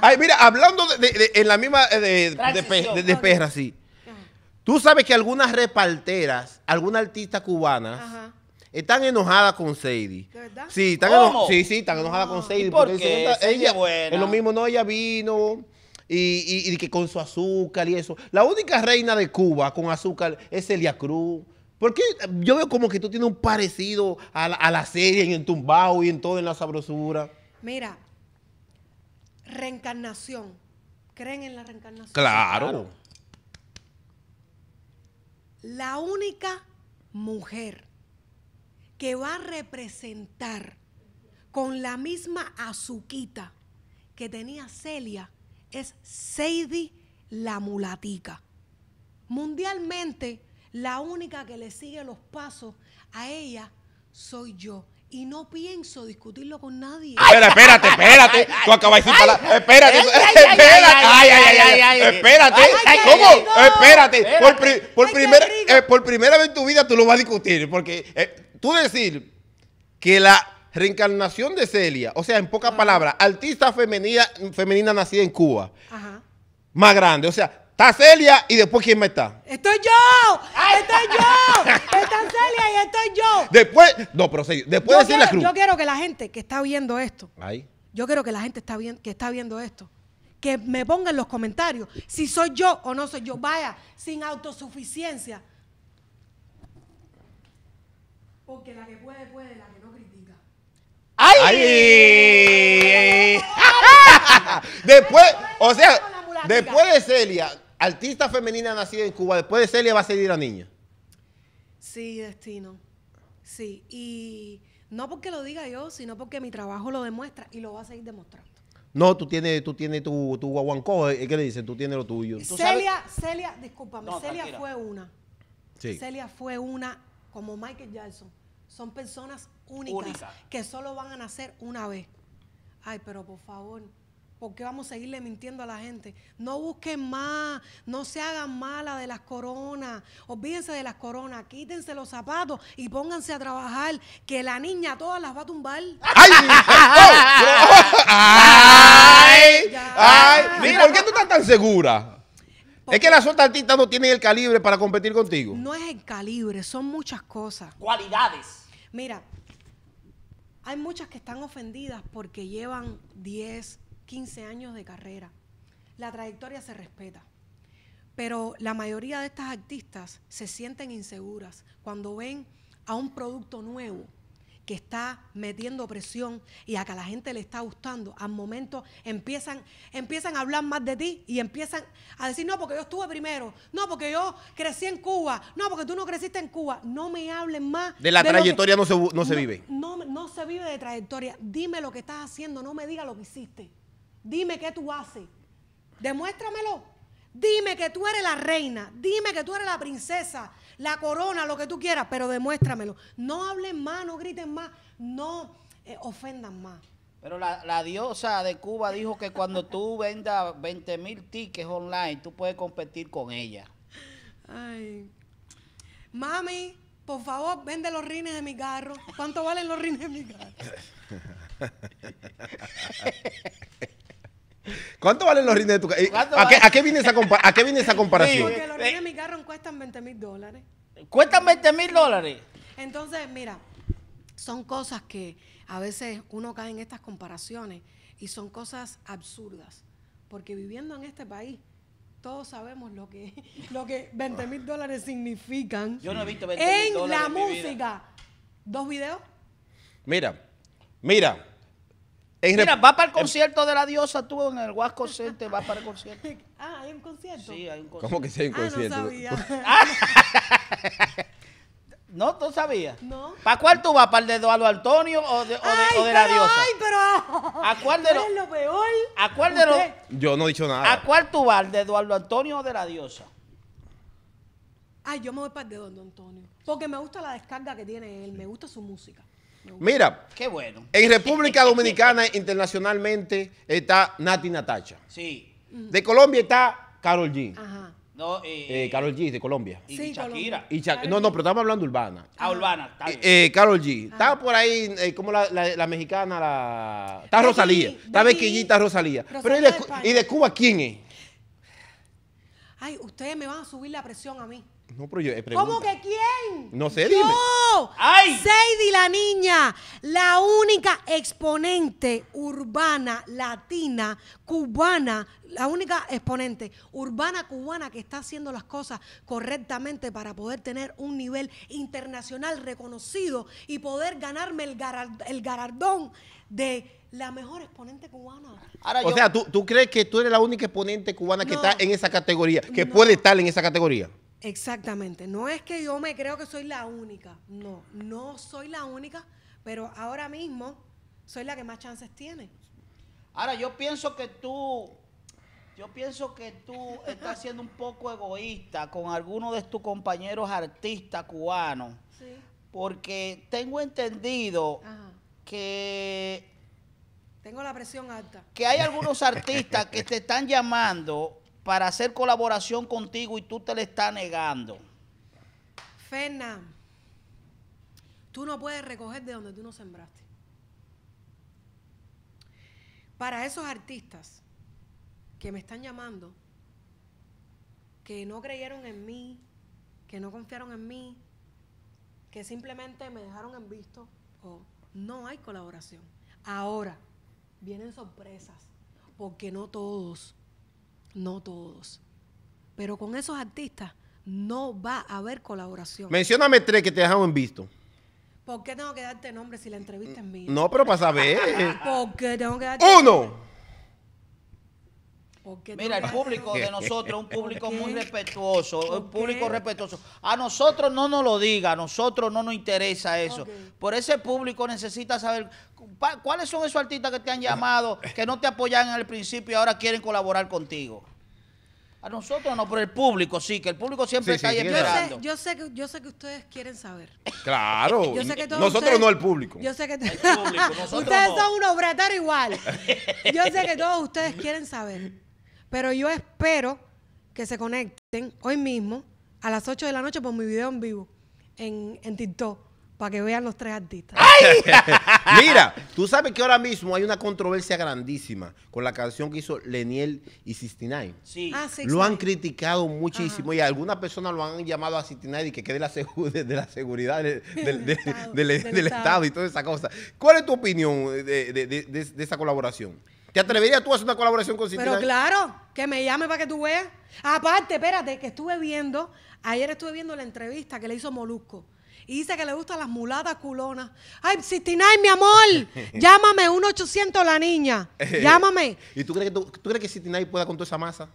¡Ay! mira, hablando de, en la misma eh, de, perra, sí. Tú sabes que algunas reparteras, algunas artistas cubanas... Están enojadas con Sadie. verdad? Sí, están, sí, están enojadas con ah. Sadie. por porque qué? Ella, es lo mismo, no, ella vino y, que con su azúcar y eso. La única reina de Cuba con azúcar es Celia Cruz. Porque yo veo como que tú tienes un parecido a la, a la serie en el tumbao y en todo en la sabrosura. Mira, reencarnación. ¿Creen en la reencarnación? Claro. claro. La única mujer que va a representar con la misma azuquita que tenía Celia es Sadie la mulatica. Mundialmente, la única que le sigue los pasos a ella soy yo. Y no pienso discutirlo con nadie. Espera, espérate, espérate. Tú acabas de decir Espérate, espérate. Ay, ay, ay, espérate. ¿Cómo? Espérate. Por, primera, eh, por primera vez en tu vida tú lo vas a discutir. Porque eh, tú decir que la reencarnación de Celia, o sea, en pocas palabras, artista femenina, femenina nacida en Cuba. Ajá. Más grande, o sea, Está Celia y después quién me está. Estoy yo. Estoy yo. está Celia y estoy yo. Después, no, pero después yo de quiero, la cruz. Yo quiero que la gente que está viendo esto. Yo quiero que la gente está que está viendo esto. Que me ponga en los comentarios si soy yo o no soy yo. Vaya, sin autosuficiencia. Porque la que puede, puede, la que no ¡Ay! después, o sea, después de Celia, artista femenina nacida en Cuba, después de Celia va a seguir a niña. Sí, destino. Sí, y no porque lo diga yo, sino porque mi trabajo lo demuestra y lo va a seguir demostrando. No, tú tienes, tú tienes tu, tu guaguancó, eh, ¿qué le dicen? Tú tienes lo tuyo. Celia, Celia, discúlpame, Celia fue una. Sí. Celia fue una, como Michael Jackson. Son personas únicas que solo van a nacer una vez. Ay, pero por favor, ¿por qué vamos a seguirle mintiendo a la gente? No busquen más, no se hagan mala de las coronas, olvídense de las coronas, quítense los zapatos y pónganse a trabajar, que la niña todas las va a tumbar. ¡Ay! ¡Ay! ¿Y por qué tú estás tan segura? es que las otras artistas no tienen el calibre para competir contigo. No es el calibre, son muchas cosas. Cualidades. Mira, hay muchas que están ofendidas porque llevan 10, 15 años de carrera. La trayectoria se respeta. Pero la mayoría de estas artistas se sienten inseguras cuando ven a un producto nuevo que está metiendo presión y acá a la gente le está gustando, al momento empiezan, empiezan a hablar más de ti y empiezan a decir, no, porque yo estuve primero, no, porque yo crecí en Cuba, no, porque tú no creciste en Cuba, no me hablen más. De la trayectoria no, se, no, se vive. No, no se vive de trayectoria. Dime lo que estás haciendo, no me digas lo que hiciste. Dime qué tú haces. Demuéstramelo. Dime que tú eres la reina, dime que tú eres la princesa, la corona, lo que tú quieras, pero demuéstramelo. No hablen más, no griten más, no eh, ofendan más. Pero la, diosa de Cuba dijo que cuando tú vendas 20 mil tickets online, tú puedes competir con ella. Ay. Mami, por favor, vende los rines de mi carro. ¿Cuánto valen los rines de mi carro? ¿Cuánto valen los rines de tu carro? ¿A, qué viene esa qué viene esa comparación? porque los rines de mi carro cuestan 20 mil dólares. ¿Cuestan 20 mil dólares? Entonces, mira, son cosas que a veces uno cae en estas comparaciones y son cosas absurdas. Porque viviendo en este país, todos sabemos lo que, lo que 20 mil dólares significan. Yo no he visto En dólares la música. ¿Dos videos? Mira, mira. Mira, va para el concierto de la diosa tú en el Huasco va para el concierto. Ah, hay un concierto. Sí, hay un concierto. ¿Cómo que sí hay un concierto? Ah, no sabía. no, tú sabías. No. ¿Para cuál tú vas? ¿Para el de Eduardo Antonio o de, la diosa? Ay, pero. Ah. ¿A cuál de los.? lo peor. ¿A cuál de los.? Yo no he dicho nada. ¿A cuál tú vas? de Eduardo Antonio o de la diosa? Ay, yo me voy para el de Eduardo Antonio. Porque me gusta la descarga que tiene él, me gusta su música. Mira, en República Dominicana internacionalmente está Nati Natacha. Sí. De Colombia está Carol G. Ajá. No, eh, eh, Carol G de Colombia. Y Shakira. no, no, pero estamos hablando urbana. Ah, urbana. Está eh, Carol G. Está por ahí, como la, mexicana, la... Está Rosalía. está Becky Rosalía. pero ¿y de Cuba quién es? Ay, ustedes me van a subir la presión a mí. No, pero yo eh, ¿Cómo que quién? No sé, yo, dime. ¡Ay! la niña, la única exponente urbana, latina, cubana, la única exponente urbana cubana que está haciendo las cosas correctamente para poder tener un nivel internacional reconocido y poder ganarme el, el garardón de la mejor exponente cubana. o sea, ¿tú, crees que tú eres la única exponente cubana que está en esa categoría, que puede estar en esa categoría? Exactamente. No es que yo me creo que soy la única. No, no soy la única, pero ahora mismo soy la que más chances tiene. Ahora, yo pienso que tú, yo pienso que tú estás siendo un poco egoísta con algunos de tus compañeros artistas cubanos. Sí. Porque tengo entendido que... Tengo la presión alta. Que hay algunos artistas que te están llamando para hacer colaboración contigo y tú te le estás negando. Fena, tú no puedes recoger de donde tú no sembraste. Para esos artistas que me están llamando, que no creyeron en mí, que no confiaron en mí, que simplemente me dejaron en visto, o no hay colaboración. Ahora vienen sorpresas, porque no todos no todos. Pero con esos artistas no va a haber colaboración. Mencióname tres que te dejaron visto. ¿Por qué tengo que darte nombre si la entrevista es mía? No, pero para saber. ¿Por qué tengo que darte ¡Uno! Mira, el público de nosotros, un público muy respetuoso, un público respetuoso. A nosotros no nos lo diga, a nosotros no nos interesa eso. Por ese público necesita saber cuáles son esos artistas que te han llamado, que no te apoyan en el principio y ahora quieren colaborar contigo. A nosotros no, pero el público sí, que el público siempre está esperando. Yo sé, yo sé, que, ustedes quieren saber. Claro. nosotros no, el público. Yo sé que ustedes son unos breteros igual. Yo sé que todos ustedes quieren saber. Pero yo espero que se conecten hoy mismo a las 8 de la noche por mi video en vivo en, en TikTok para que vean los tres artistas. Mira, tú sabes que ahora mismo hay una controversia grandísima con la canción que hizo Leniel y Sistinay. Ah, sí. Lo han criticado muchísimo y algunas personas lo han llamado a Sistinay y que quede la de, la seguridad del, estado. y toda esa cosa. ¿Cuál es tu opinión de esa colaboración? ¿Te atreverías tú a hacer una colaboración con Cintia? Pero claro, que me llame para que tú veas. Aparte, espérate, que estuve viendo, ayer estuve viendo la entrevista que le hizo Molusco. Y dice que le gustan las muladas culonas. Ay, Night, mi amor. Llámame 1-800 la niña. Llámame. ¿Y tú crees que, tú, que pueda con toda esa masa?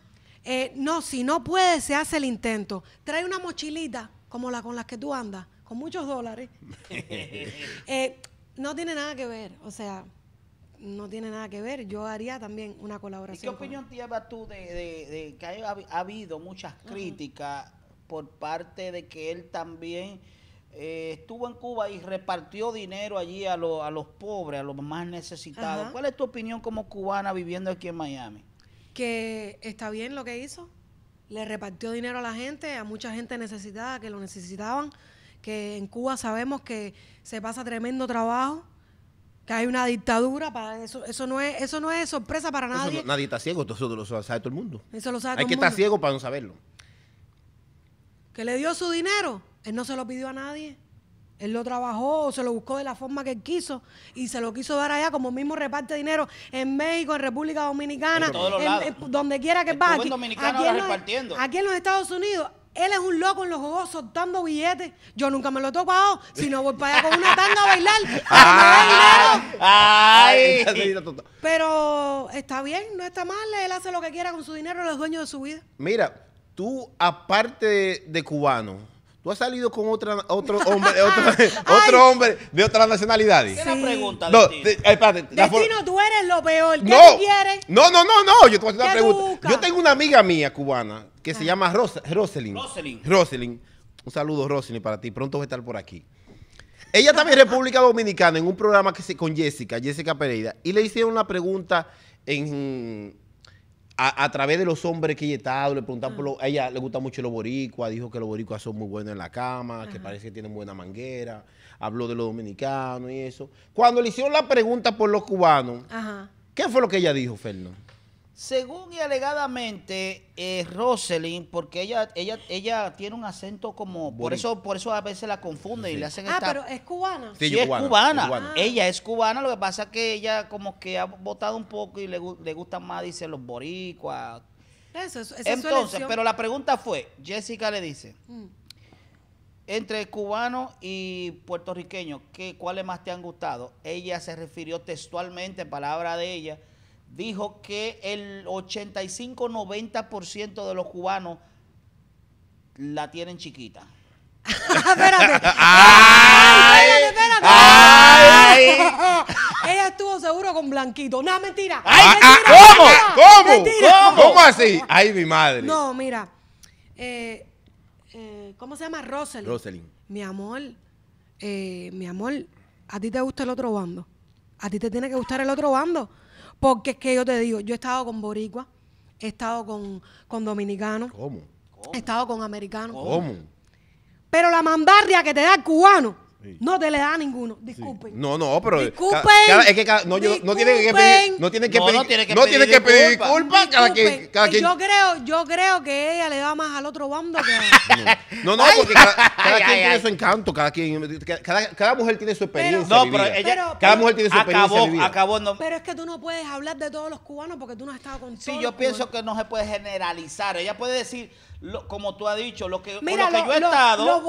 Eh, no, si no puede, se hace el intento. Trae una mochilita como la con las que tú andas, con muchos dólares. Eh, no tiene nada que ver. O sea, no tiene nada que ver. Yo haría también una colaboración. ¿Y qué opinión te tú de, que ha, habido muchas críticas por parte de que él también eh, estuvo en Cuba y repartió dinero allí a, los pobres, a los más necesitados? ¿Cuál es tu opinión como cubana viviendo aquí en Miami? Que está bien lo que hizo. Le repartió dinero a la gente, a mucha gente necesitada que lo necesitaban, que en Cuba sabemos que se pasa tremendo trabajo que hay una dictadura para eso eso no es eso no es sorpresa para nadie nadie está ciego eso lo sabe todo el mundo eso lo sabe hay que estar ciego para no saberlo que le dio su dinero él no se lo pidió a nadie él lo trabajó, se lo buscó de la forma que él quiso y se lo quiso dar allá como mismo reparte dinero en México, en República Dominicana, eh, donde quiera que vaya. Aquí, aquí en los Estados Unidos él es un loco en los ojos soltando billetes. Yo nunca me lo he topado. Si no voy para allá con una tanga a bailar, ah, ay, Pero está bien, no está mal. Él hace lo que quiera con su dinero, los dueños de su vida. Mira, tú, aparte de, cubano, ¿Tú has salido con otra, otro hombre, otro, hombre de otras nacionalidades? Sí. pregunta, no, Destino. Eh, Destino, tú eres lo peor. ¿Qué no, tú quieres? No, no, no, no. Yo te una pregunta. Yo tengo una amiga mía cubana que se llama Roselyn. Roselyn. Un saludo, Roselyn, para ti. Pronto voy a estar por aquí. Ella también en República Dominicana en un programa que con Jessica, Jessica Pereira, y le hicieron una pregunta en, a, través de los hombres que ella estaba, le preguntaron por ah. a ella le gusta mucho los boricuas, dijo que los boricuas son muy buenos en la cama, que parece que tienen buena manguera, habló de los dominicanos y eso. Cuando le hicieron la pregunta por los cubanos, ¿qué fue lo que ella dijo, Fernando? Según y alegadamente, eh, Roselyn, porque ella, ella, ella tiene un acento como. Por eso, por eso a veces la confunden y le hacen ah, pero es cubana. Sí, es cubana. Ella es cubana, lo que pasa es que ella como que ha votado un poco y le, le gustan más, dice, los boricuas. Eso, eso, Entonces, pero la pregunta fue: Jessica le dice. Mm. Entre cubano y puertorriqueño, ¿qué, ¿cuáles más te han gustado? Ella se refirió textualmente, palabra de ella, dijo que el 85-90% de los cubanos la tienen chiquita. Ah, espérate. espérate, espérate. Ay. Ella estuvo seguro con Blanquito. No, mentira. Ay, ah, ah, mentira ¿Cómo? ¿Cómo? ¿Cómo? así? Ay, mi madre. No, mira. Eh, eh, ¿Cómo se llama? Roselyn. Rosalind. Mi amor, eh, mi amor, a ti te gusta el otro bando. A ti te tiene que gustar el otro bando. Porque es que yo te digo, yo he estado con boricua, he estado con, con dominicanos, he estado con americano. Pero la mandarria que te da el cubano, no te le da a ninguno, disculpen. No, no, pero. Disculpen. es que no, tiene no que pedir. No tiene que pedir, que, no que pedir disculpas. cada quien. Yo, creo, yo creo que ella le da más al otro bando que a No, no, no porque cada, quien tiene su encanto. Cada, quien, cada, mujer tiene su experiencia. no, pero ella. cada mujer tiene su experiencia. Acabó, no. Pero es que tú no puedes hablar de todos los cubanos porque tú no has estado con Sí, yo pienso que no se puede generalizar. Ella puede decir como tú has dicho, lo que, yo he estado. Los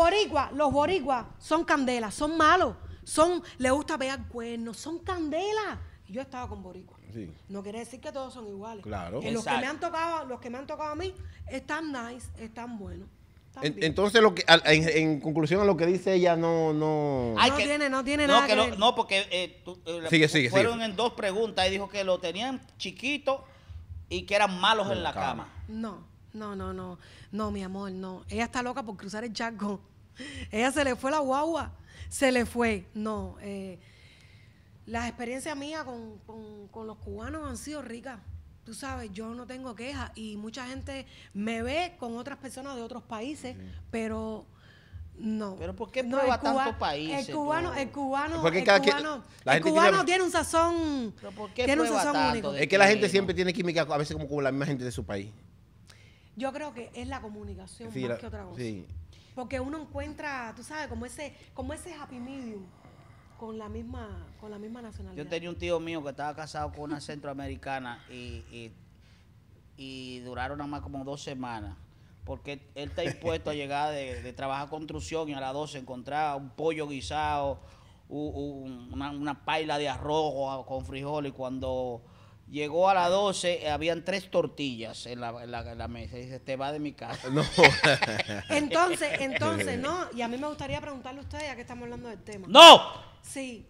boriguas, los son candelas, son malos, son, le gusta pegar cuernos, son candelas. Yo he estado con boricuas. No quiere decir que todos son iguales. Claro. Que los que me han tocado, los que me han tocado a mí, están nice, están buenos. entonces, lo que, en, conclusión a lo que dice ella, no, no. no tiene, no tiene nada. Que no, porque eh, eh, fueron en dos preguntas y dijo que lo tenían chiquito y que eran malos en la cama. No. No, no, no. No, mi amor, no. Ella está loca por cruzar el charco. Ella se le fue la guagua. Se le fue. No. Eh, las experiencias mías con, los cubanos han sido ricas. Tú sabes, yo no tengo quejas y mucha gente me ve con otras personas de otros países, pero no. Pero ¿por qué prueba tantos países? El cubano, el cubano, el cubano, tiene, un sazón, tiene un sazón único. Es que la gente siempre tiene química a veces como con la misma gente de su país. Yo creo que es la comunicación más que otra cosa. Porque uno encuentra, tú sabes, como ese, como ese happy medium con la misma, con la misma nacionalidad. Yo tenía un tío mío que estaba casado con una centroamericana y, duraron nada más como dos semanas porque él está dispuesto a llegar de, de, trabajar construcción y a las 12 encontraba un pollo guisado, una, paila de arroz con frijoles. Cuando Llegó a las 12, eh, habían tres tortillas en la, mesa. Y dice, te va de mi casa. No. entonces, entonces, no. Y a mí me gustaría preguntarle a ustedes, ya que estamos hablando del tema. ¡No! Sí.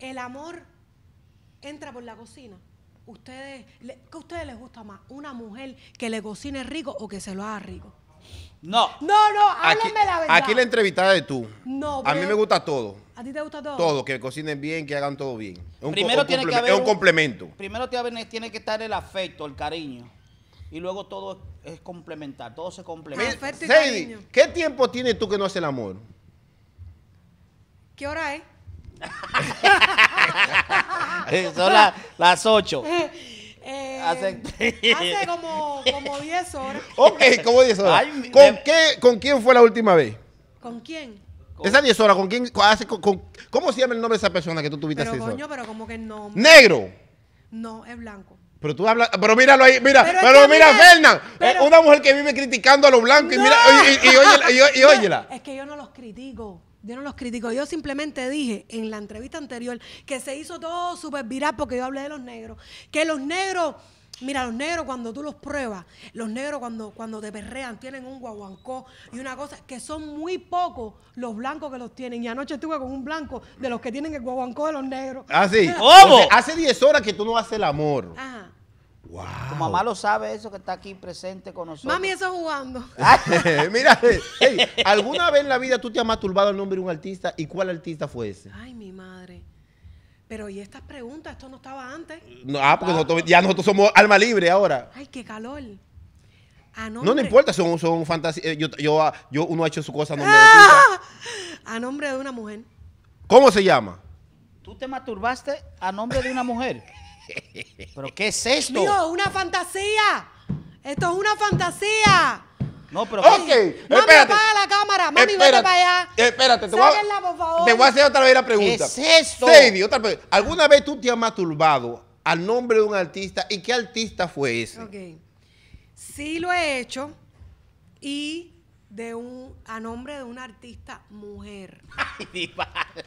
El amor entra por la cocina. Ustedes, ¿Qué a ustedes les gusta más? ¿Una mujer que le cocine rico o que se lo haga rico? No. No, no, háblame la verdad. Aquí la entrevistada de tú. No, A mí me gusta todo. ¿A ti te gusta todo? Todo, que cocinen bien, que hagan todo bien. Es un, primero tiene que haber complemento. Primero tiene que estar el afecto, el cariño. Y luego todo es, complementar, todo se complementa. ¿qué tiempo tienes tú que no haces el amor? ¿Qué hora es? Eh, son las 8. Eh, hace, como, como horas. ¿Con quién fue la última vez? ¿Con quién? Esa 10 horas, ¿con quién? hace con, ¿Cómo se llama el nombre de esa persona que tú tuviste pero, Coño, pero como que no. ¿Negro? No, es blanco. Pero tú hablas, pero míralo ahí, mira, pero, mira, Fernández. una mujer que vive criticando a los blancos y mira, y, y, y, y, y Es que yo no los critico. Yo no los critico, yo simplemente dije en la entrevista anterior que se hizo todo súper viral porque yo hablé de los negros, que los negros Mira, los negros cuando tú los pruebas, los negros cuando, cuando te perrean tienen un guaguancó y una cosa que son muy pocos los blancos que los tienen. Y anoche estuve con un blanco de los que tienen el guaguancó de los negros. Ah, sí. hace 10 horas que tú no haces el amor. Ajá. Wow. Tu mamá lo sabe eso que está aquí presente con nosotros. Mami, eso jugando. Mira, eh, eh, ¿alguna vez en la vida tú te has masturbado el nombre de un artista? ¿Y cuál artista fue ese? Ay, mi madre. Pero y estas preguntas, esto no estaba antes. No, ah, porque nosotros, ya nosotros somos alma libre ahora. Ay, qué calor. No, no importa, son, son eh, Yo, ah, yo, uno ha hecho su cosa a nombre de A nombre de una mujer. ¿Cómo se llama? Tú te masturbaste a nombre de una mujer. ¿Pero qué es esto? Dios, una fantasía. Esto es una fantasía. No, pero... Ok, espérate. Mami, apaga la cámara. Mami, vete para allá. Espérate. Te voy, a, por favor. te voy a hacer otra vez la pregunta. ¿Qué es eso? Sadie, otra pregunta. ¿Alguna vez tú te has masturbado al nombre de un artista? ¿Y qué artista fue ese? Ok. Sí lo he hecho y de un a nombre de una artista mujer. Ay,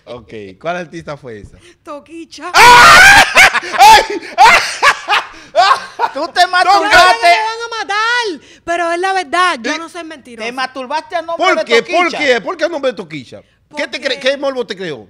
Ok, ¿cuál artista fue esa? Toquicha. ¡Ah! ¡Ay! ¡Ay! Tú te masturbaste. No, me van a matar. Pero es la verdad. Yo no soy mentiroso. Te masturbaste a nombre ¿Por qué? ¿Por qué? ¿Por qué no nombre de Toquicha? ¿Qué, te cre ¿Qué morbo te creó?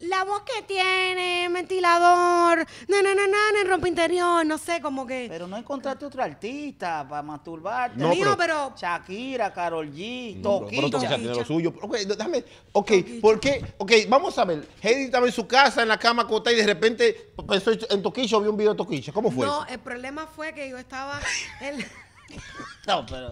la voz que tiene, ventilador, na, na, na, na, interior, no sé, como que. Pero no encontraste otro artista para masturbarte. No, pero, Shakira, Carol G, no, lo suyo. Ok, déjame. Ok, ¿por qué? Ok, vamos a ver. Heidi estaba en su casa, en la cama, acostada, y de repente pensó en Toquilla, vi un video de Toquilla. ¿Cómo fue? No, el problema fue que yo estaba. El... no, pero.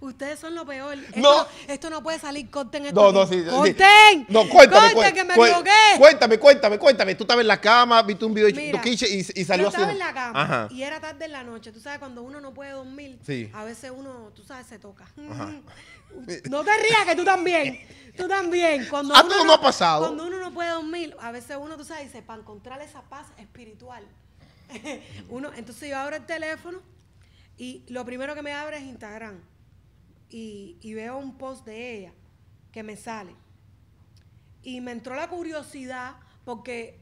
Ustedes son lo peor. Esto no, esto no puede salir. Corten esto. No, no, sí. Corten. No, cuéntame. Corten, que me Cuéntame, cuéntame, cuéntame. Tú estabas en la cama, viste un video de y, y salió así. Yo estaba en la cama y era tarde en la noche. Tú sabes, cuando uno no puede dormir, a veces uno, tú sabes, se toca. No te rías que tú también. Tú también. Cuando ah, uno no, no ha pasado. Cuando uno no puede dormir, a veces uno, tú sabes, dice, para encontrar esa paz espiritual. uno, entonces yo abro el teléfono y lo primero que me abre es Instagram y, veo un post de ella que me sale. Y me entró la curiosidad porque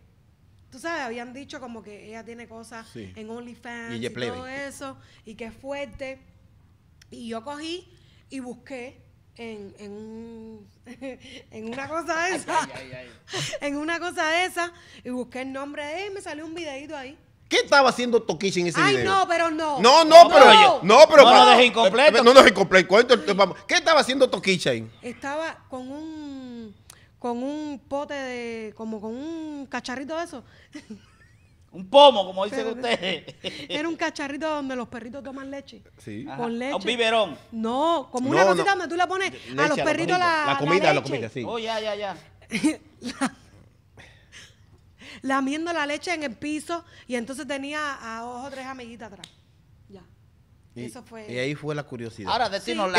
tú sabes, habían dicho como que ella tiene cosas en OnlyFans y, todo eso, y que es fuerte. Y yo cogí y busqué en, en, una cosa de esa, en una cosa de esa, y busqué el nombre de ella y me salió un videito ahí. ¿Qué estaba haciendo Toquicha en ese Ay, video? Ay, no, pero no. No, no, pero. No, pero. No lo dejé incompleto. No lo dejé incompleto. ¿Qué estaba haciendo Toquicha ahí? Estaba con un. Con un pote de. Como con un cacharrito de eso. Un pomo, como dicen ustedes. Era un cacharrito donde los perritos toman leche. Sí. Con leche. Un biberón. No, como una cosita donde tú le pones a los perritos la, la comida. La, comida, sí. Oh, ya, ya, ya. la, lamiendo la leche en el piso y entonces tenía a ojos tres amiguitas atrás. Ya. Y, Eso fue. Y ahí fue la curiosidad. Ahora,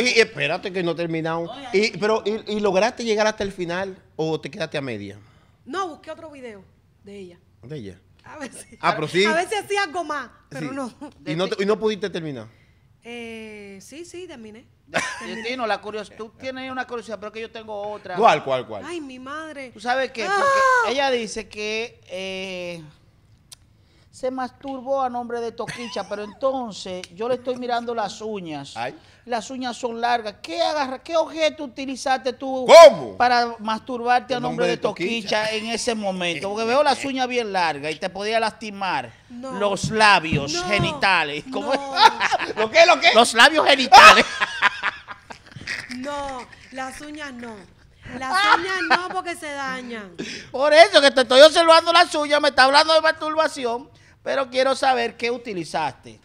Y espérate que no terminamos. y, pero, y, lograste llegar hasta el final o te quedaste a media? No, busqué otro video de ella. ¿De ella? A ver si, ah, a ver hacía algo más, pero no. ¿Y no, ¿Y no pudiste terminar? Eh, sí, sí, terminé. Eh, la tú tienes una curiosidad, pero que yo tengo otra. ¿Cuál, cuál, cuál? Ay, mi madre. ¿Tú sabes qué? Porque ¡Ah! ella dice que eh, se masturbó a nombre de Toquicha, pero entonces yo le estoy mirando las uñas. Las uñas son largas. ¿Qué agarra, qué objeto utilizaste tú para masturbarte a nombre, de, Toquicha, en ese momento? Porque veo las uñas bien largas y te podía lastimar los labios genitales. ¿Cómo lo qué? Los labios genitales. No, las uñas no. Las ah. uñas no porque se dañan. Por eso que te estoy observando las uñas, me está hablando de masturbación, pero quiero saber qué utilizaste.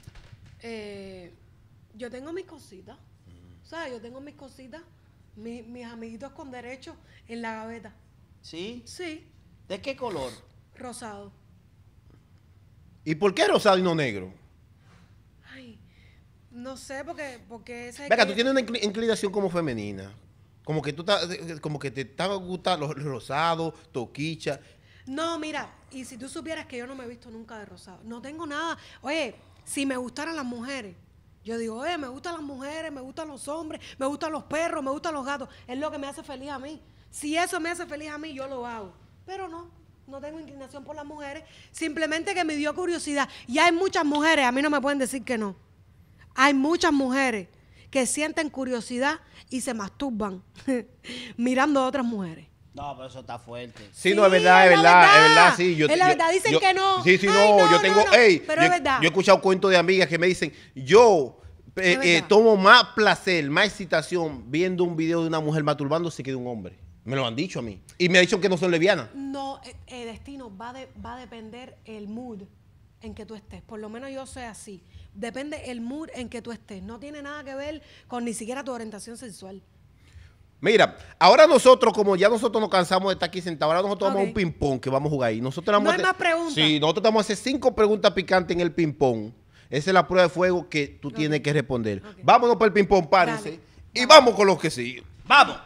Eh, yo tengo mis cositas. O sea, yo tengo mis cositas, mis amiguitos con derecho en la gaveta. ¿Sí? Sí, ¿De qué color? rosado. ¿Y por qué rosado y no negro? No sé, porque, porque Venga, tú tienes una inclinación como femenina. Como que tú eh, eh, como que te están gustando los rosados, toquicha. No, mira, y si tú supieras que yo no me he visto nunca de rosado. No tengo nada. Oye, si me gustaran las mujeres, yo digo, oye, me gustan las mujeres, me gustan los hombres, me gustan los perros, me gustan los gatos. Es lo que me hace feliz a mí. Si eso me hace feliz a mí, yo lo hago. Pero no, no tengo inclinación por las mujeres. Simplemente que me dio curiosidad. Y hay muchas mujeres, a mí no me pueden decir que no. Hay muchas mujeres que sienten curiosidad y se masturban mirando a otras mujeres. No, pero eso está fuerte. Sí, no, es verdad, es, verdad, es verdad, sí. Yo, es la verdad, dicen que no. Sí, sí, no, yo tengo, pero yo, es verdad. yo he escuchado cuentos de amigas que me dicen, yo eh, eh, tomo más placer, más excitación viendo un video de una mujer masturbándose que de un hombre. Me lo han dicho a mí. Y me han dicho que no son levianas. No, el eh, destino va, va a depender el mood en que tú estés. Por lo menos yo soy así depende el mood en que tú estés. No tiene nada que ver con ni siquiera tu orientación sexual. Mira, ahora nosotros, como ya nosotros nos cansamos de estar aquí sentados, ahora nosotros vamos a un ping-pong que vamos a jugar ahí. Nosotros no hay preguntas. Sí, nosotros vamos a hacer cinco preguntas picantes en el ping-pong. Esa es la prueba de fuego que tú tienes que responder. Vámonos para el ping-pong, párense. Y vamos con los que siguen. ¡Vamos!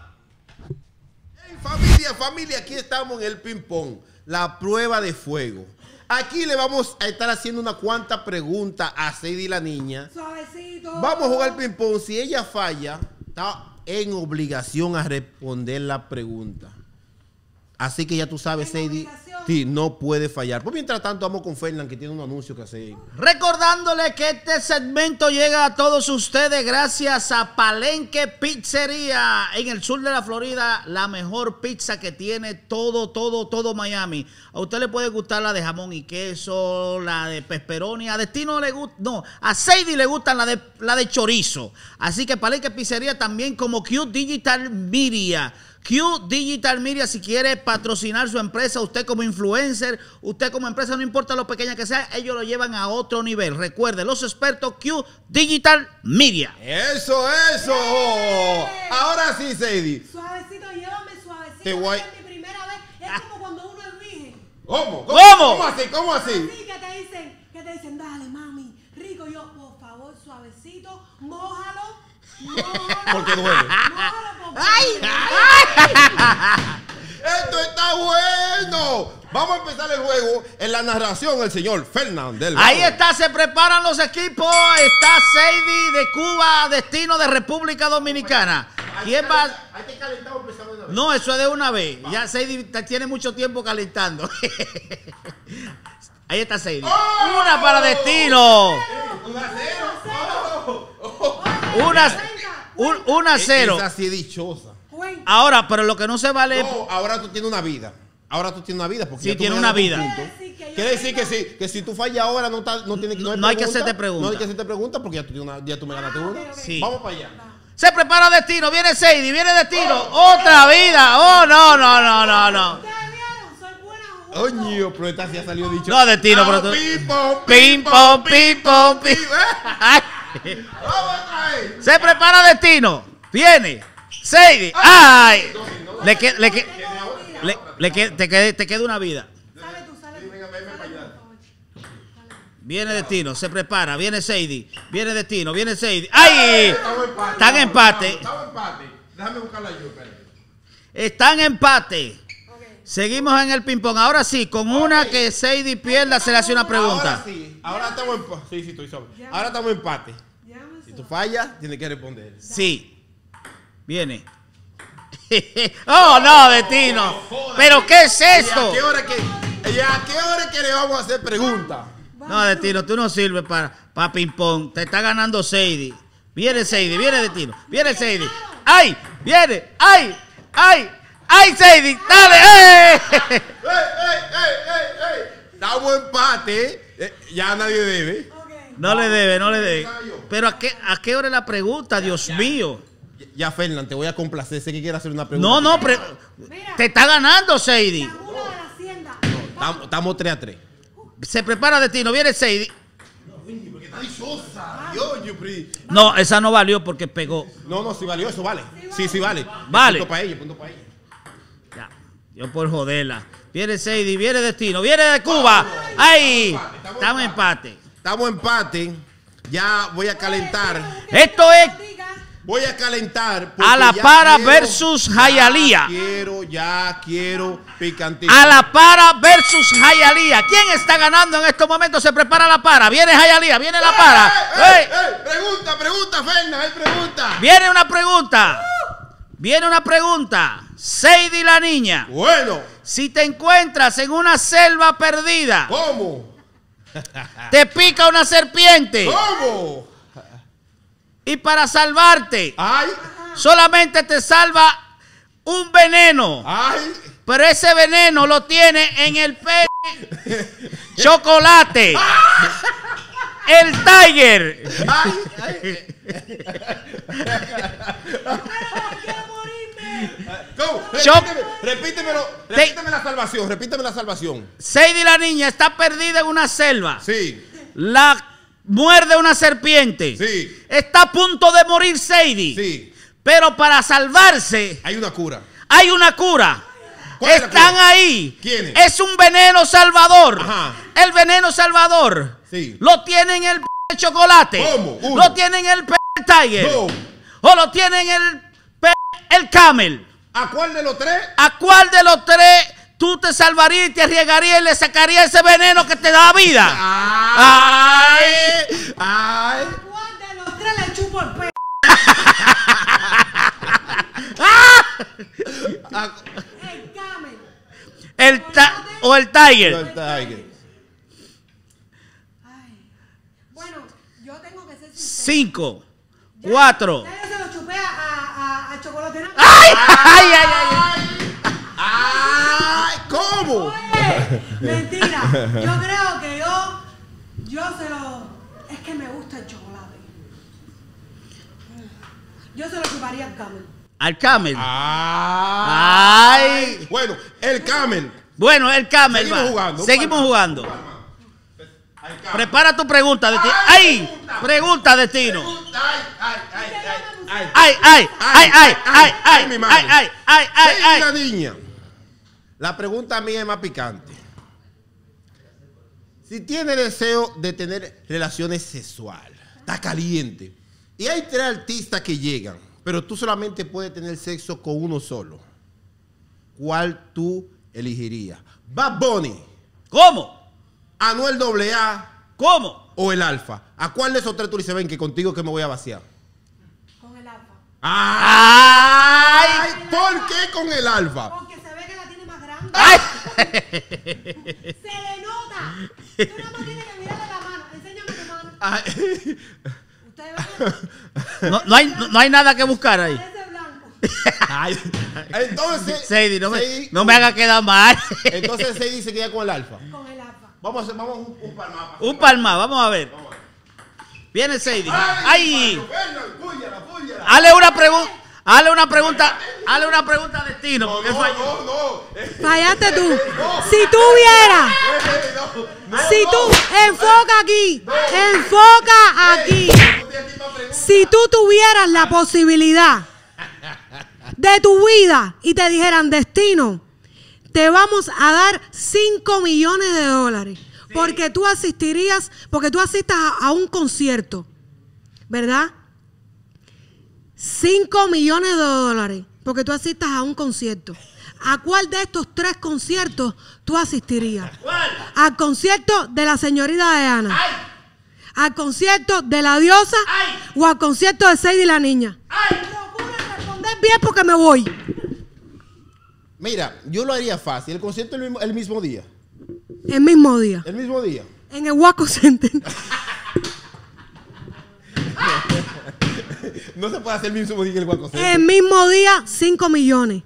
familia, familia, aquí estamos en el ping-pong. La prueba de fuego. Aquí le vamos a estar haciendo una cuanta pregunta a Sadie la niña. Suavecito. Vamos a jugar ping-pong. Si ella falla, está en obligación a responder la pregunta. Así que ya tú sabes, Sadie. Sí, no puede fallar. Pues mientras tanto, vamos con Fernán, que tiene un anuncio que hacer. Recordándole que este segmento llega a todos ustedes gracias a Palenque Pizzería en el sur de la Florida, la mejor pizza que tiene todo, todo, todo Miami. A usted le puede gustar la de jamón y queso, la de pesperoni, a Destino le gusta, no, a Sadie le gusta la de, la de chorizo. Así que Palenque Pizzería también como Q Digital Media. Q Digital Media, si quiere patrocinar su empresa, usted como influencer, usted como empresa, no importa lo pequeña que sea, ellos lo llevan a otro nivel. Recuerde, los expertos Q Digital Media. Eso, eso. Ahora sí, Sadie. Suavecito, llévame suavecito. Es mi primera vez. Es ah. como cuando uno es virgen. ¿Cómo? ¿Cómo? ¿Cómo, así? ¿Cómo así? Así que te dicen, que te dicen, dale, mami, rico. Yo, por favor, suavecito, mójalo porque duele. ¡Ay! ¡Esto está bueno! Vamos a empezar el juego en la narración el señor Fernández. Ahí está, se preparan los equipos. Está Seidy de Cuba, destino de República Dominicana. ¿Quién va? No, eso es de una vez. Ya Seidi tiene mucho tiempo calentando. Ahí está Seidy ¡Oh! Una para destino. Una, un, una cero. Ahora, pero lo que no se vale. No, ahora tú tienes una vida. Ahora tú tienes una vida. Porque sí, tiene una vida. Quiere decir que si, que si tú fallas ahora, no, está, no, tiene, no, hay, no hay que hacerte preguntas. No hay que hacerte preguntas porque ya tú, una, ya tú me ah, ganaste una. Vamos para allá. Se prepara destino, viene Seidy viene destino. Oh. Otra vida. Oh, no, no, no, no, no. Oño, pero esta sí ha salido dicho. No, destino, pero tú. Pim, pom, pim, pim, Se prepara Destino. Viene. Seidy ¡Ay! Le, que, le, que, le, te, queda, una vida. Viene Destino, se prepara, viene Seidy viene Destino, viene Seidy ¡Ay! Están empate. Están empate. Déjame Están empate. Seguimos en el ping-pong. Ahora sí, con una que Sadie pierda, se le hace una pregunta. Ahora sí, ahora estamos en empate. Sí, sí, Ahora estamos empate. Si tú fallas, tienes que responder. Sí. Viene. oh, no, destino ¿Pero qué es eso? a qué hora que, le vamos a hacer preguntas? No, destino tú no sirves para, para ping-pong. Te está ganando Sadie. Viene Sadie, viene Betino. Viene Sadie. ¡Ay! ¡Viene! ¡Ay! ¡Ay! ¡Ay, Seidy! ¡Dale! ¡Ey, eh. ¡Ey, ey, ey, ey! Da buen empate, eh, ya nadie debe. No le debe, no le debe. Pero ¿a qué, a qué hora es la pregunta, Dios mío? Ya, Fernán, te voy a complacer. Sé que quieres hacer una pregunta. No, no, pero te está ganando, Sadie. Estamos 3 a 3. Se prepara de ti, no viene Seidy? No, esa no valió porque pegó. No, no, si valió, eso vale. Sí, sí vale. Vale. Punto para ella, punto para ella. Yo por joderla. Viene Seidy, viene Destino, viene de Cuba. Ahí, Estamos en empate. Estamos en empate. Ya voy a calentar. Esto es Voy a calentar. A la para versus Jayalía. Quiero, ya quiero picante. A la para versus Jayalía. ¿Quién está ganando en estos momentos? Se prepara la para. Viene Jayalía, viene la para. ¡Ey, Pregunta, pregunta, Fernández, pregunta. Viene una pregunta. Viene una pregunta. Seidy la niña. Bueno. Si te encuentras en una selva perdida. ¿Cómo? Te pica una serpiente. ¿Cómo? Y para salvarte. Ay. Solamente te salva un veneno. Ay. Pero ese veneno lo tiene en el pecho. chocolate. Ah el Tiger. repíteme, repítemelo, repíteme la salvación, repíteme la salvación. Sadie la niña está perdida en una selva. Sí. La muerde una serpiente. Sí. Está a punto de morir Sadie. Sí. Pero para salvarse. Hay una cura. Hay una cura. Están ahí. ¿Quién es? es? un veneno salvador. Ajá. El veneno salvador lo tienen el chocolate. Lo tienen el p tiger. O lo tienen el el camel. ¿A cuál de los tres? ¿A cuál de los tres tú te salvarías y te arriesgarías y le sacarías ese veneno que te da vida? Ay, ay. ¿A cuál de los tres le chupo el p? Ah. el camel. El o el tiger. O el tiger. 5, 4. se lo chupé a, a, a chocolate. ¡Ay! ¡Ay, ay, ay! ay. cómo mentira. Yo creo que yo, yo se lo. Es que me gusta el chocolate. Yo se lo chuparía al camel. Al camel. Ah. Ay. Bueno, el camel. Bueno, el camel. Seguimos jugando. Seguimos jugando. Prepara tu pregunta, Destino. ¡Ay! Pregunta, Destino. ¡Ay, ay, ay! ¡Ay, ay, ay! ¡Ay, mi madre! ¡Ay, ay, ay! ay ay ay ay ay la niña! La pregunta mía es más picante. Si tiene deseo de tener relaciones sexuales, está caliente. Y hay tres artistas que llegan, pero tú solamente puedes tener sexo con uno solo. ¿Cuál tú elegirías? Bad Bunny. ¿Cómo? Anuel AA. ¿Cómo? O el Alfa. ¿A cuál de esos tres tú le dices, ven que contigo que me voy a vaciar? Con el Alfa. ¡Ay! Ay por qué con el Alfa? Porque se ve que la tiene más grande. Ay. se le nota. Tú nada más tienes que mirarle la mano. Enséñame tu mano. Ay. No, no, hay, no, hay, nada que buscar ahí. Ay, entonces, Sadie, no, me, no me haga quedar mal. Entonces, Sadie se queda con el alfa. Con el alfa. Vamos a hacer, un, palma. Un palma, vamos a ver. Viene Sadie. ¡Ay! Hale una pregunta. Hale una pregunta, hale una pregunta a destino. Fallaste tú. si tú vieras. si tú, enfoca aquí. Enfoca aquí. Si tú tuvieras la posibilidad de tu vida y te dijeran destino, te vamos a dar 5 millones de dólares. Porque tú asistirías, porque tú asistas a, un concierto, ¿verdad? 5 millones de dólares, porque tú asistas a un concierto. ¿A cuál de estos tres conciertos tú asistirías? Al concierto de la señorita de Ana. Al concierto de la diosa. O al concierto de y la niña. ¡Ay! responder bien porque me voy. Mira, yo lo haría fácil. El concierto el mismo, el mismo día. El mismo día. El mismo día. En el Waco Center. no se puede hacer el mismo día que el Waco Center. El mismo día, 5 millones.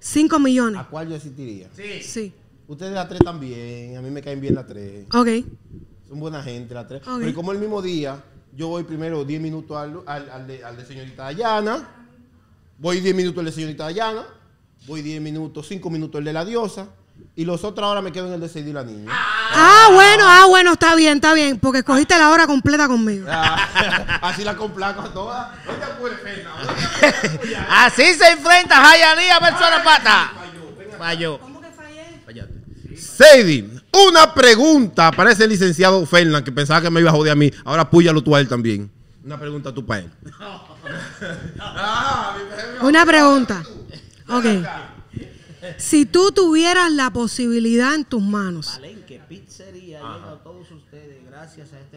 5 millones. ¿A cuál yo asistiría? Sí. Sí. Ustedes las tres también. A mí me caen bien las tres. Ok. Son buena gente las tres. Y Pero como el mismo día, yo voy primero 10 minutos al, al, al, de, señorita Dayana. Voy 10 minutos al de señorita Dayana voy 10 minutos, 5 minutos el de la diosa. Y los otros ahora me quedo en el de y la niña. Ah, bueno, ah, bueno, está bien, está bien. Porque cogiste la hora completa conmigo. Ah, así la complaco a todas. Así se enfrenta Jayalía persona pata. Falló. ¿Cómo que una pregunta para ese licenciado Fernan que pensaba que me iba a joder a mí. Ahora púyalo tú a él también. Una pregunta tú para él. una pregunta. Ok. Si tú tuvieras la posibilidad en tus manos. todos ustedes gracias a este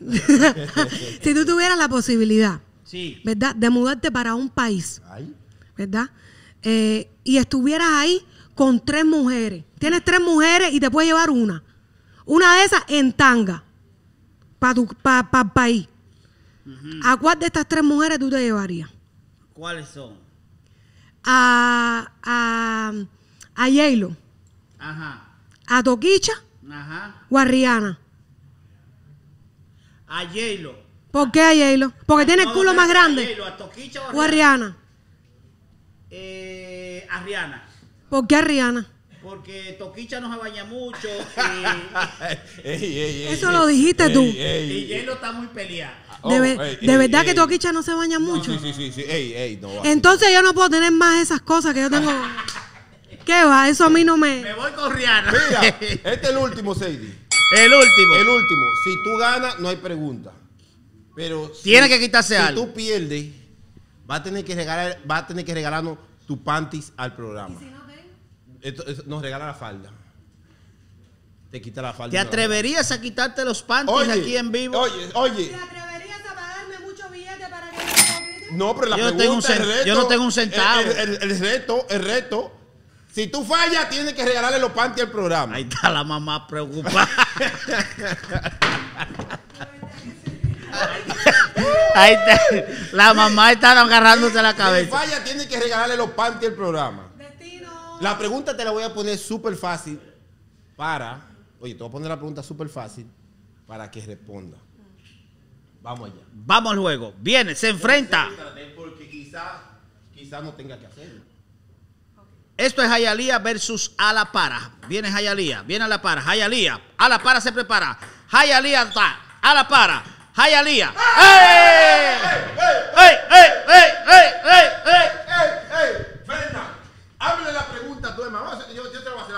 si tú tuvieras la posibilidad, ¿verdad? De mudarte para un país, ¿verdad? Eh, y estuvieras ahí con tres mujeres. Tienes tres mujeres y te puedes llevar una. Una de esas en tanga, para tu país. ¿A cuál de estas tres mujeres tú te llevarías? ¿Cuáles son? a, a, a Ajá. a Toquicha Ajá. o a Rihanna? A ¿Por qué a Yalo? Porque tiene el culo más grande. A a Toquicha o a Rihanna. Eh, a Rihanna. ¿Por qué a Rihanna? porque ah, oh, Toquicha no se baña mucho. Eso lo dijiste tú. y Yelo está muy peleado. de, verdad que Toquicha no se baña mucho. Entonces yo no puedo tener más esas cosas que yo tengo. ¿Qué va? Eso a mí no me. Me voy corriendo. Mira, este es el último, Seidy. El último. El último. Si tú ganas, no hay pregunta. Pero. Tiene si, que quitarse algo. Si tú pierdes, va a tener que regalar, va a tener que regalarnos tu panties al programa nos regala la falda. Te quita la falda. ¿Te atreverías a quitarte los panties aquí en vivo? Oye, oye. ¿Te atreverías a pagarme mucho billetes para que No, pero la yo pregunta, el reto, Yo no tengo un centavo. El, reto, el reto. Si tú fallas, tienes que regalarle los panties al programa. Ahí está la mamá preocupada. Ahí está. La mamá está agarrándose la cabeza. Si fallas, tienes que regalarle los panties al programa. La pregunta te la voy a poner súper fácil para. Oye, te voy a poner la pregunta súper fácil para que responda. Vamos allá. Vamos luego. Viene, se enfrenta. Porque quizás no tenga que hacerlo. Esto es Hayalía versus Alapara. Viene Hayalía, viene Alapara. Hayalía, para se prepara. Hayalía está. Alapara, Hayalía. ¡Ey! ¡Ey! ¡Ey! ¡Ey! ¡Ey! ¡Ey! ¡Ey!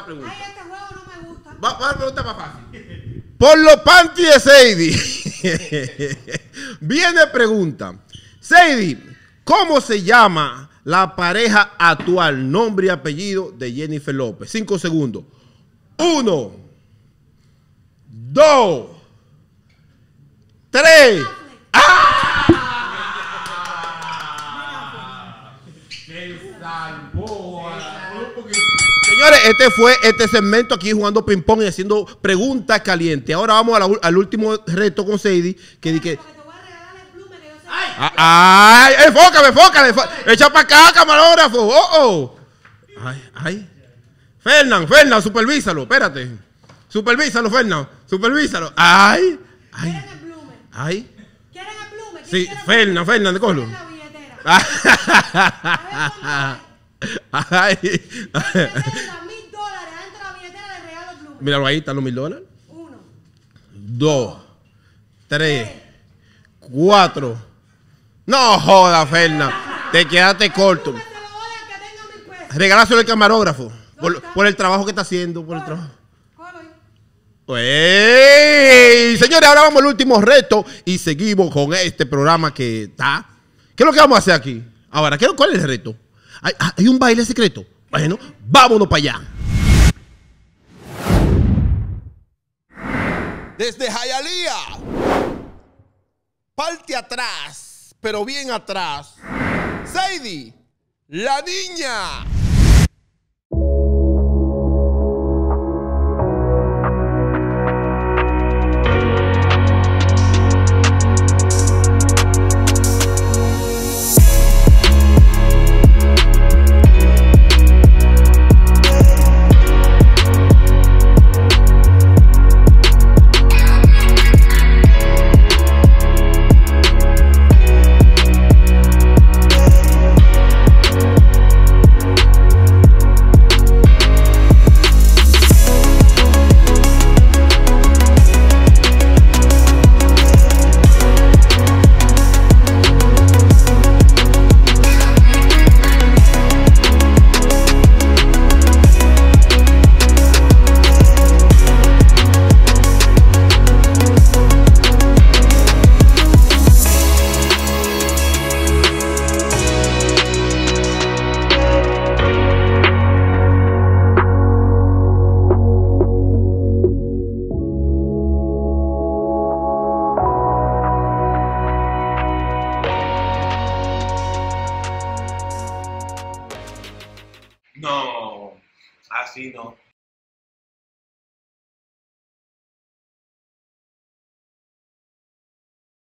pregunta. Ay, este juego no me gusta. Va, a pregunta más fácil. Por los panties de Sadie. Viene pregunta. Sadie, ¿cómo se llama la pareja actual, nombre y apellido de Jennifer López? Cinco segundos. Uno. Dos. Tres. ¡Ah! este fue este segmento aquí jugando ping-pong y haciendo preguntas calientes. Ahora vamos al último reto con Sadie. Que, que, ¡Ay! Ah, ¡Ay! ¡Enfócame, enfócame! enfócame. echa para acá, camarógrafo! ¡Oh, oh! ¡Ay, ay! Fernán, Fernán, supervísalo, espérate. Supervísalo, Fernán, supervísalo. ¡Ay! ¡Ay! ¿Quieren el plume? ¡Ay! ¿Quieren el plume? Sí, Fernán, Fernán, de cógelo. Ay. Míralo ahí, están los mil dólares. Uno. Dos. Tres. Cuatro. No joda, Ferna. Te quedaste corto. Regaláselo al camarógrafo. Por, el trabajo que está haciendo. Por trabajo. Señores, ahora vamos al último reto y seguimos con este programa que está. ¿Qué es lo que vamos a hacer aquí? Ahora, ¿cuál es el reto? Ah, hay, un baile secreto. Bueno, vámonos para allá. Desde Hayalía, Parte atrás, pero bien atrás. Sadie, la niña.